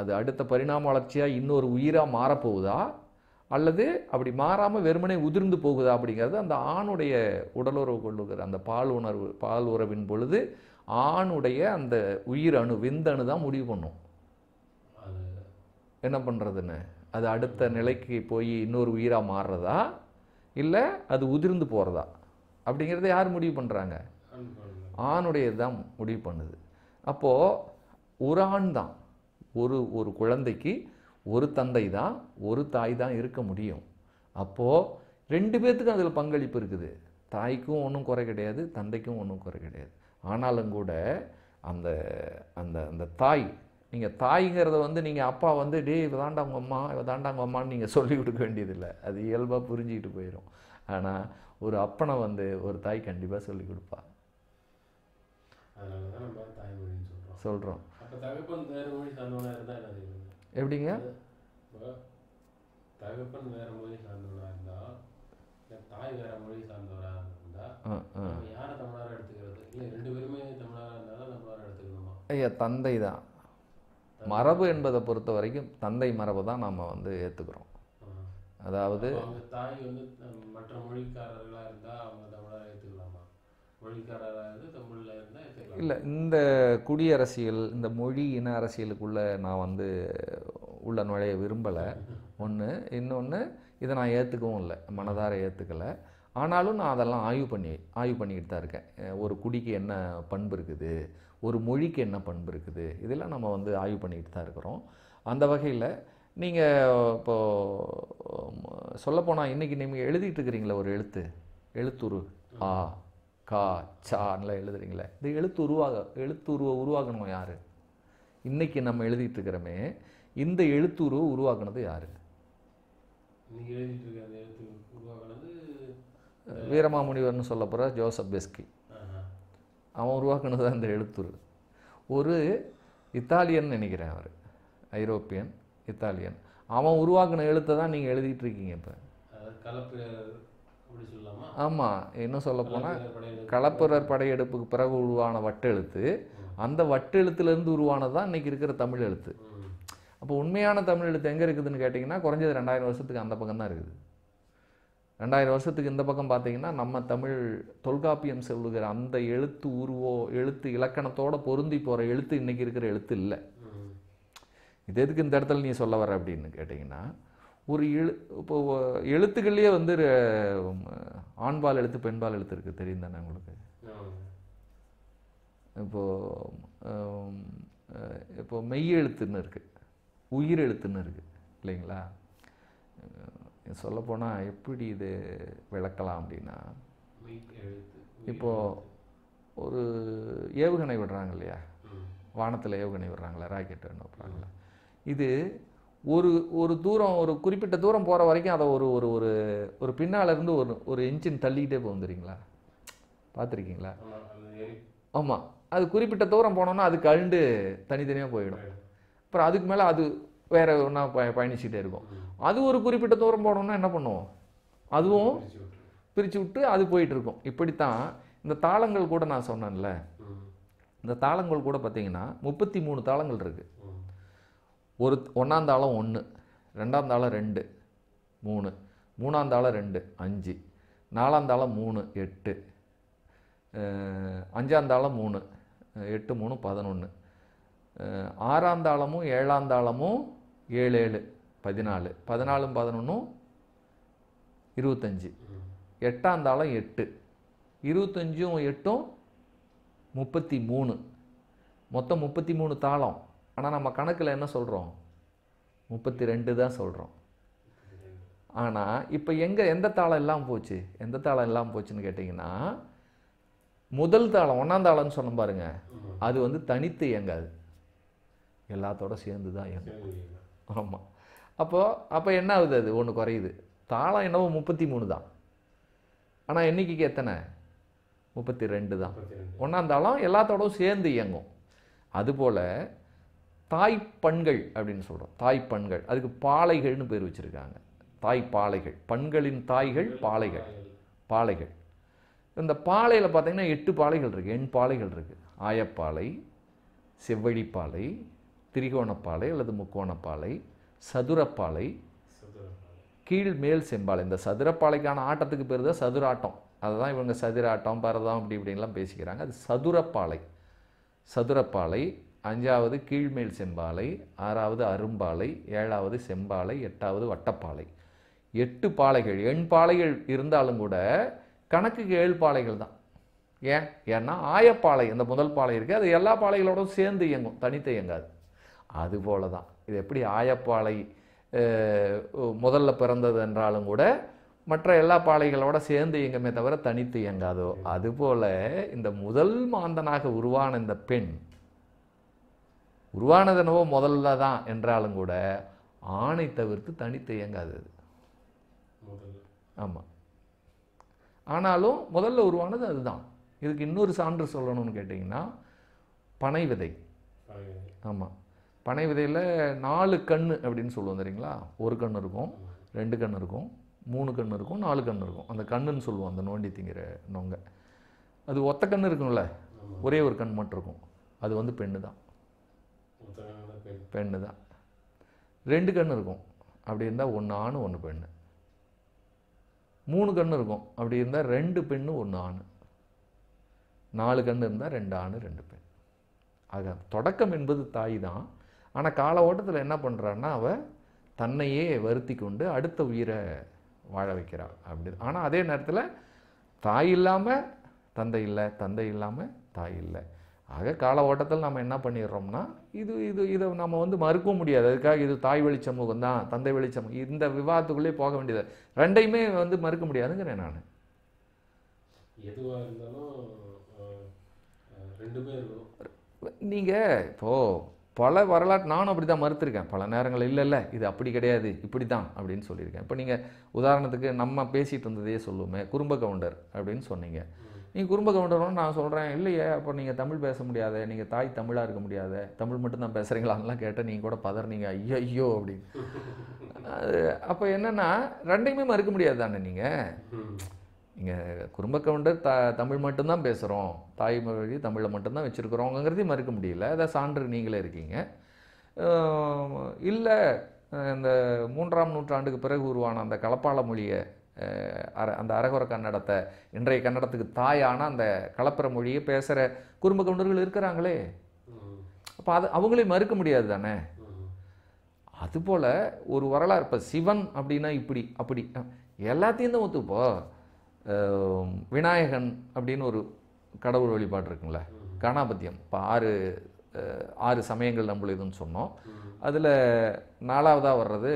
அது அடுத்த பரிணாம வளர்ச்சியாக இன்னொரு உயிராக மாறப்போகுதா அல்லது அப்படி மாறாமல் வெறுமனே உதிர்ந்து போகுதா அப்படிங்கிறது அந்த ஆணுடைய உடலுறவு கொள்ளுகிற அந்த பால் உணர்வு பால் உறவின் பொழுது ஆணுடைய அந்த உயிர் அணு விந்தணு தான் முடிவு பண்ணும் என்ன பண்ணுறதுன்னு அது அடுத்த நிலைக்கு போய் இன்னொரு உயிராக மாறுறதா இல்லை அது உதிர்ந்து போகிறதா அப்படிங்கிறத யார் முடிவு பண்ணுறாங்க ஆணுடையது தான் முடிவு பண்ணுது அப்போது ஒரு ஆண் தான் ஒரு ஒரு குழந்தைக்கு ஒரு தந்தை தான் ஒரு தாய் தான் இருக்க முடியும் அப்போது ரெண்டு பேர்த்துக்கும் அதில் பங்களிப்பு இருக்குது தாய்க்கும் ஒன்றும் குறை கிடையாது தந்தைக்கும் ஒன்றும் குறை கிடையாது ஆனாலும் கூட அந்த அந்த அந்த தாய் நீங்கள் தாய்ங்கிறத வந்து நீங்கள் அப்பா வந்து டே இவ தாண்டாங்க அம்மா இவ தாண்டாங்க அம்மான்னு நீங்கள் சொல்லி கொடுக்க வேண்டியதில்லை அது இயல்பாக புரிஞ்சுக்கிட்டு போயிடும் ஆனால் ஒரு அப்பனை வந்து ஒரு தாய் கண்டிப்பாக சொல்லி கொடுப்பா சொல்கிறோம் எப்படிங்க தகப்பன் வேற மொழி சார்ந்தவனா இருந்தால் தாய் வேற மொழி சார்ந்தவரா இருந்தா யார தமிழரா எடுத்துக்கிறது இல்லை ரெண்டு பேருமே தமிழரா இருந்தாலும் தமிழாக எடுத்துக்கணுமா ஐயா தந்தை தான் மரபு என்பதை பொறுத்த வரைக்கும் தந்தை மரபு தான் நம்ம வந்து ஏற்றுக்கிறோம் அதாவது தாய் வந்து மற்ற மொழிக்காரர்களாக இருந்தால் அவங்க தமிழராக ஏற்றுக்கலாமா மொழிக்காரராக தமிழில் இருந்தால் இல்லை இந்த குடியரசியல் இந்த மொழி இன அரசியலுக்குள்ளே நான் வந்து உள்ள நுழைய விரும்பலை ஒன்று இன்னொன்று இதை நான் ஏற்றுக்கவும் இல்லை மனதார ஏற்றுக்கலை ஆனாலும் நான் அதெல்லாம் ஆய்வு பண்ணி ஆய்வு பண்ணிக்கிட்டு தான் இருக்கேன் ஒரு குடிக்கு என்ன பண்பு இருக்குது ஒரு மொழிக்கு என்ன பண்பு இருக்குது இதெல்லாம் நம்ம வந்து ஆய்வு பண்ணிக்கிட்டு தான் இருக்கிறோம் அந்த வகையில் நீங்கள் இப்போது சொல்லப்போனால் இன்றைக்கி நீங்கள் எழுதிட்டு இருக்கிறீங்களே ஒரு எழுத்து எழுத்துரு ஆ கா சான்லாம் எழுதுறீங்களே இந்த எழுத்து உருவாக எழுத்துருவை உருவாக்கணும் யார் இன்றைக்கி நம்ம எழுதிட்டு இருக்கிறோமே இந்த எழுத்துருவை உருவாக்குனது யார் வீரமாமுனிவர்னு சொல்ல போகிற ஜோசப் பெஸ்கி அவன் உருவாக்குனது தான் இந்த எழுத்துரு ஒரு இத்தாலியன் நினைக்கிறேன் அவர் ஐரோப்பியன் இத்தாலியன் அவன் உருவாக்கின எழுத்தை தான் நீங்கள் எழுதிட்டு இருக்கீங்க இப்போ ஆமாம் இன்னும் சொல்ல போனால் களப்பிரர் படையெடுப்புக்கு பிறகு உருவான வட்டெழுத்து அந்த வட்டெழுத்துலேருந்து உருவானது தான் இன்றைக்கி இருக்கிற தமிழ் எழுத்து அப்போ உண்மையான தமிழ் எழுத்து எங்கே இருக்குதுன்னு கேட்டிங்கன்னா குறைஞ்சது ரெண்டாயிரம் வருஷத்துக்கு அந்த பக்கம் தான் இருக்குது ரெண்டாயிரம் வருஷத்துக்கு இந்த பக்கம் பார்த்தீங்கன்னா நம்ம தமிழ் தொல்காப்பியம் சொல்லுகிற அந்த எழுத்து உருவோ எழுத்து இலக்கணத்தோடு பொருந்தி போகிற எழுத்து இன்றைக்கி இருக்கிற எழுத்து இல்லை இது எதுக்கு இந்த இடத்துல நீ சொல்ல வர அப்படின்னு கேட்டிங்கன்னா ஒரு எழு இப்போ எழுத்துக்கள்லேயே வந்து ஆண்பால் எழுத்து பெண்பால் எழுத்து இருக்குது தெரியும் தானே உங்களுக்கு இப்போது இப்போ மெய் எழுத்துன்னு இருக்குது உயிர் எழுத்துன்னு இருக்குது இல்லைங்களா சொல்லப்போனால் எப்படி இது விளக்கலாம் அப்படின்னா இப்போது ஒரு ஏவுகணை விடுறாங்க இல்லையா வானத்தில் ஏவுகணை விடுறாங்களா ராக்கெட் அனுப்புகிறாங்களா இது ஒரு ஒரு தூரம் ஒரு குறிப்பிட்ட தூரம் போகிற வரைக்கும் அதை ஒரு ஒரு ஒரு ஒரு பின்னாலேருந்து ஒரு ஒரு இன்ஜின் தள்ளிக்கிட்டே போகும் தெரியுங்களா பார்த்துருக்கீங்களா ஆமாம் அது குறிப்பிட்ட தூரம் போனோன்னா அது கழுண்டு தனித்தனியாக போயிடும் அப்புறம் அதுக்கு மேலே அது வேறு ஒன்றா பய பயணிச்சுக்கிட்டே இருக்கும் அது ஒரு குறிப்பிட்ட தூரம் போனோன்னா என்ன பண்ணுவோம் அதுவும் பிரித்து விட்டு அது போயிட்டுருக்கும் இப்படித்தான் இந்த தாளங்கள் கூட நான் சொன்னேன்ல இந்த தாளங்கள் கூட பார்த்தீங்கன்னா முப்பத்தி மூணு தாளங்கள் இருக்குது ஒரு ஒன்றாந்தாளம் ஒன்று ரெண்டாந்தாளம் ரெண்டு மூணு மூணாந்தாளம் ரெண்டு அஞ்சு நாலாந்தாளம் மூணு எட்டு அஞ்சாந்தாளம் மூணு எட்டு மூணு பதினொன்று ஆறாந்தாளமும் ஏழாந்தாளமும் ஏழு ஏழு பதினாலு பதினாலும் பதினொன்றும் இருபத்தஞ்சி எட்டாந்தாளம் எட்டு இருபத்தஞ்சும் எட்டும் முப்பத்தி மூணு மொத்தம் முப்பத்தி மூணு தாளம் ஆனால் நம்ம கணக்கில் என்ன சொல்கிறோம் முப்பத்தி ரெண்டு தான் சொல்கிறோம் ஆனால் இப்போ எங்கே எந்த தாளம் எல்லாம் போச்சு எந்த தாளம் எல்லாம் போச்சுன்னு கேட்டிங்கன்னா முதல் தாளம் ஒன்றாம் தாளம்னு சொன்ன பாருங்க அது வந்து தனித்து இயங்காது எல்லாத்தோட சேர்ந்து தான் இயங்கும் ஆமாம் அப்போது அப்போ என்ன ஆகுது அது ஒன்று குறையுது தாளம் என்னவோ முப்பத்தி மூணு தான் ஆனால் எண்ணிக்கைக்கு எத்தனை முப்பத்தி ரெண்டு தான் ஒன்றாந்தாலும் எல்லாத்தோடும் சேர்ந்து இயங்கும் அதுபோல் தாய்ப்பண்கள் அப்படின்னு சொல்கிறோம் தாய்ப்பண்கள் அதுக்கு பாலைகள்னு பேர் வச்சுருக்காங்க தாய் பாலைகள் பண்களின் தாய்கள் பாலைகள் பாலைகள் இந்த பாலையில் பார்த்திங்கன்னா எட்டு பாலைகள் இருக்குது எண் பாலைகள் இருக்குது ஆயப்பாலை செவ்வழிப்பாலை திரிகோணப்பாலை அல்லது முக்கோணப்பாலை சதுரப்பாலை கீழ் மேல் செம்பாலை இந்த சதுரப்பாலைக்கான ஆட்டத்துக்கு பேர் தான் சதுராட்டம் அதுதான் இவங்க சதுராட்டம் பரதம் அப்படி இப்படின்லாம் பேசிக்கிறாங்க அது சதுரப்பாலை சதுரப்பாலை அஞ்சாவது கீழ்மேல் செம்பாலை ஆறாவது அரும்பாலை ஏழாவது செம்பாலை எட்டாவது வட்டப்பாலை எட்டு பாலைகள் எண் பாலைகள் இருந்தாலும் கூட கணக்குக்கு ஏழு பாலைகள் தான் ஏன் ஏன்னா ஆயப்பாலை அந்த முதல் பாலை இருக்குது அது எல்லா பாலைகளோடும் சேர்ந்து இயங்கும் தனித்து இயங்காது அதுபோல தான் இது எப்படி ஆயப்பாலை முதல்ல பிறந்தது என்றாலும் கூட மற்ற எல்லா பாலைகளோட சேர்ந்து இயங்குமே தவிர தனித்து இயங்காதோ அதுபோல் இந்த முதல் மாந்தனாக உருவான இந்த பெண் உருவானதனவோ முதல்ல தான் என்றாலும் கூட ஆணை தவிர்த்து தனித்து இயங்காது அது ஆமாம் ஆனாலும் முதல்ல உருவானது அதுதான் இதுக்கு இன்னொரு சான்று சொல்லணும்னு கேட்டிங்கன்னா பனை விதை ஆமாம் பனை விதையில் நாலு கண் அப்படின்னு சொல்லுவோம் தெரியுங்களா ஒரு கண் இருக்கும் ரெண்டு கண் இருக்கும் மூணு கண் இருக்கும் நாலு கண் இருக்கும் அந்த கண்ணுன்னு சொல்லுவோம் அந்த நோண்டி திங்கிற நொங்க அது ஒத்த கண் இருக்கும்ல ஒரே ஒரு கண் மட்டும் இருக்கும் அது வந்து பெண்ணு தான் பெண்ணு தான் ரெண்டு கண் இருக்கும் அப்படி இருந்தால் ஒன்று ஆணு ஒன்று பெண்ணு மூணு கண் இருக்கும் அப்படி இருந்தால் ரெண்டு பெண்ணு ஒன்று ஆணு நாலு கண் இருந்தால் ரெண்டு ஆணு ரெண்டு பெண் ஆக தொடக்கம் என்பது தாய் தான் ஆனால் கால ஓட்டத்தில் என்ன பண்ணுறான்னா அவள் தன்னையே வருத்தி கொண்டு அடுத்த உயிரை வாழ வைக்கிறாள் அப்படி ஆனால் அதே நேரத்தில் தாய் இல்லாமல் தந்தை இல்லை தந்தை இல்லாமல் தாய் இல்லை ஆக கால ஓட்டத்தில் நம்ம என்ன பண்ணிடுறோம்னா இது இது இதை நம்ம வந்து மறுக்க முடியாது அதுக்காக இது தாய் வழி சமூகம் தான் தந்தை வழி சமூகம் இந்த விவாதத்துக்குள்ளே போக வேண்டியது ரெண்டையுமே வந்து மறுக்க முடியாதுங்கிறேன் நான் எதுவாக இருந்தாலும் நீங்கள் இப்போது பல வரலாற்று நானும் அப்படி தான் மறுத்துருக்கேன் பல நேரங்கள் இல்லை இல்லை இது அப்படி கிடையாது இப்படி தான் அப்படின்னு சொல்லியிருக்கேன் இப்போ நீங்கள் உதாரணத்துக்கு நம்ம பேசிகிட்டு இருந்ததையே சொல்லுவோமே குறும்ப கவுண்டர் அப்படின்னு சொன்னீங்க நீங்கள் குடும்ப கவுண்டர்னு நான் சொல்கிறேன் இல்லையே அப்போ நீங்கள் தமிழ் பேச முடியாது நீங்கள் தாய் தமிழாக இருக்க முடியாது தமிழ் மட்டும் தான் பேசுகிறீங்களான்லாம் கேட்டேன் நீங்கள் கூட பதறினீங்க ஐயோ ஐயோ அப்படின்னு அப்போ என்னென்னா ரெண்டையுமே மறுக்க முடியாது தானே நீங்கள் நீங்கள் குடும்ப கவுண்டர் த தமிழ் மட்டும்தான் பேசுகிறோம் தாய்மொழி தமிழை மட்டும்தான் வச்சுருக்குறோங்கிறதையும் மறுக்க முடியல அதை சான்று நீங்களே இருக்கீங்க இல்லை இந்த மூன்றாம் நூற்றாண்டுக்கு பிறகு உருவான அந்த கலப்பாள மொழியை அர அந்த அரகுர கன்னடத்தை இன்றைய கன்னடத்துக்கு தாயான அந்த கலப்புற மொழியை பேசுகிற குறும்ப கவுண்டர்கள் இருக்கிறாங்களே அப்போ அது அவங்களையும் மறுக்க முடியாது தானே அதுபோல் ஒரு வரலாறு இப்போ சிவன் அப்படின்னா இப்படி அப்படி எல்லாத்தையும் தான் ஒத்துப்போ விநாயகன் அப்படின்னு ஒரு கடவுள் வழிபாடு இருக்குங்களே கணாபத்தியம் இப்போ ஆறு ஆறு சமயங்கள் நம்மளுதுன்னு சொன்னோம் அதில் நாலாவதாக வர்றது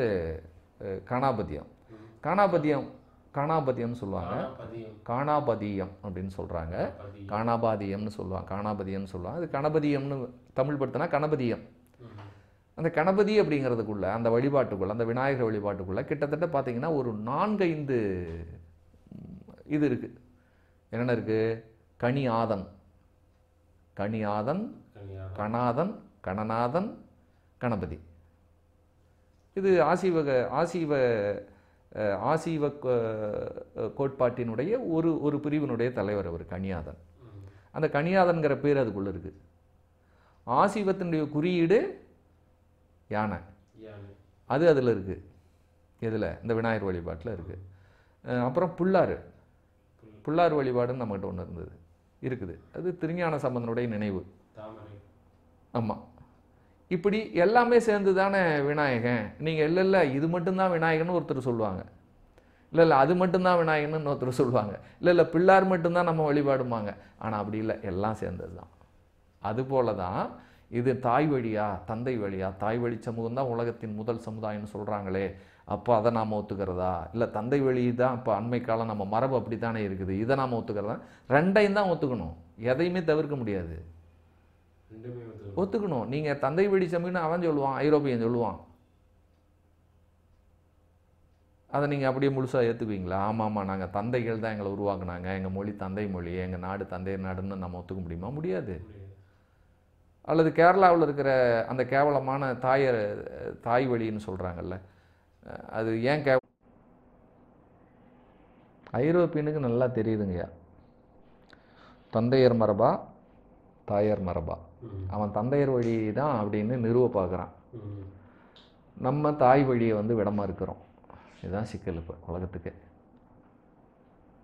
கணாபத்தியம் கணாபத்தியம் காணாபதியம்னு சொல்லுவாங்க காணாபதியம் அப்படின்னு சொல்கிறாங்க காணாபாதியம்னு சொல்லுவாங்க காணாபதியம்னு சொல்லுவாங்க அது கணபதியம்னு தமிழ் படுத்தினா கணபதியம் அந்த கணபதி அப்படிங்கிறதுக்குள்ளே அந்த வழிபாட்டுக்குள்ளே அந்த விநாயகர் வழிபாட்டுக்குள்ளே கிட்டத்தட்ட பார்த்திங்கன்னா ஒரு நான்கைந்து இது இருக்குது என்னென்ன இருக்குது கனி ஆதன் கனி ஆதன் கணாதன் கணநாதன் கணபதி இது ஆசீவக ஆசீவ ஆசீவ கோட்பாட்டினுடைய ஒரு ஒரு பிரிவினுடைய தலைவர் அவர் கனியாதன் அந்த கனியாதன்கிற பேர் அதுக்குள்ளே இருக்குது ஆசீவத்தினுடைய குறியீடு யானை அது அதில் இருக்குது எதில் இந்த விநாயகர் வழிபாட்டில் இருக்குது அப்புறம் புல்லாறு புல்லாறு வழிபாடுன்னு நம்மகிட்ட ஒன்று இருந்தது இருக்குது அது திருஞான சம்பந்தனுடைய நினைவு ஆமாம் இப்படி எல்லாமே சேர்ந்து தானே விநாயகன் நீங்கள் இல்லை இல்லை இது மட்டும்தான் விநாயகன்னு ஒருத்தர் சொல்லுவாங்க இல்லை இல்லை அது மட்டும்தான் விநாயகன்னு ஒருத்தர் சொல்லுவாங்க இல்லை இல்லை பிள்ளார் மட்டும்தான் நம்ம வழிபாடுமாங்க ஆனால் அப்படி இல்லை எல்லாம் சேர்ந்தது தான் அதுபோல தான் இது தாய் வழியா தந்தை வழியா தாய் வழி சமூகம் தான் உலகத்தின் முதல் சமுதாயம்னு சொல்கிறாங்களே அப்போ அதை நாம் ஒத்துக்கிறதா இல்லை தந்தை வழி தான் இப்போ அண்மை காலம் நம்ம மரபு அப்படி தானே இருக்குது இதை நாம் ஒத்துக்கிறதா ரெண்டையும் தான் ஒத்துக்கணும் எதையுமே தவிர்க்க முடியாது ஒத்துக்கணும் நீங்கள் தந்தை வழி சமூகம்னு அவன் சொல்லுவான் ஐரோப்பியன் சொல்லுவான் அதை நீங்கள் அப்படியே முழுசாக ஏற்றுக்குவீங்களா ஆமாம் ஆமாம் நாங்கள் தந்தைகள் தான் எங்களை உருவாக்குனாங்க எங்கள் மொழி தந்தை மொழி எங்கள் நாடு தந்தை நாடுன்னு நம்ம ஒத்துக்க முடியுமா முடியாது அல்லது கேரளாவில் இருக்கிற அந்த கேவலமான தாய தாய் வழின்னு சொல்கிறாங்கல்ல அது ஏன் கே ஐரோப்பியனுக்கு நல்லா தெரியுதுங்கய்யா தந்தையர் மரபா தாயார் மரபா அவன் தந்தையர் வழி தான் அப்படின்னு நிறுவ பார்க்குறான் நம்ம தாய் வழியை வந்து விடமா இருக்கிறோம் இதுதான் சிக்கல் இப்போ உலகத்துக்கு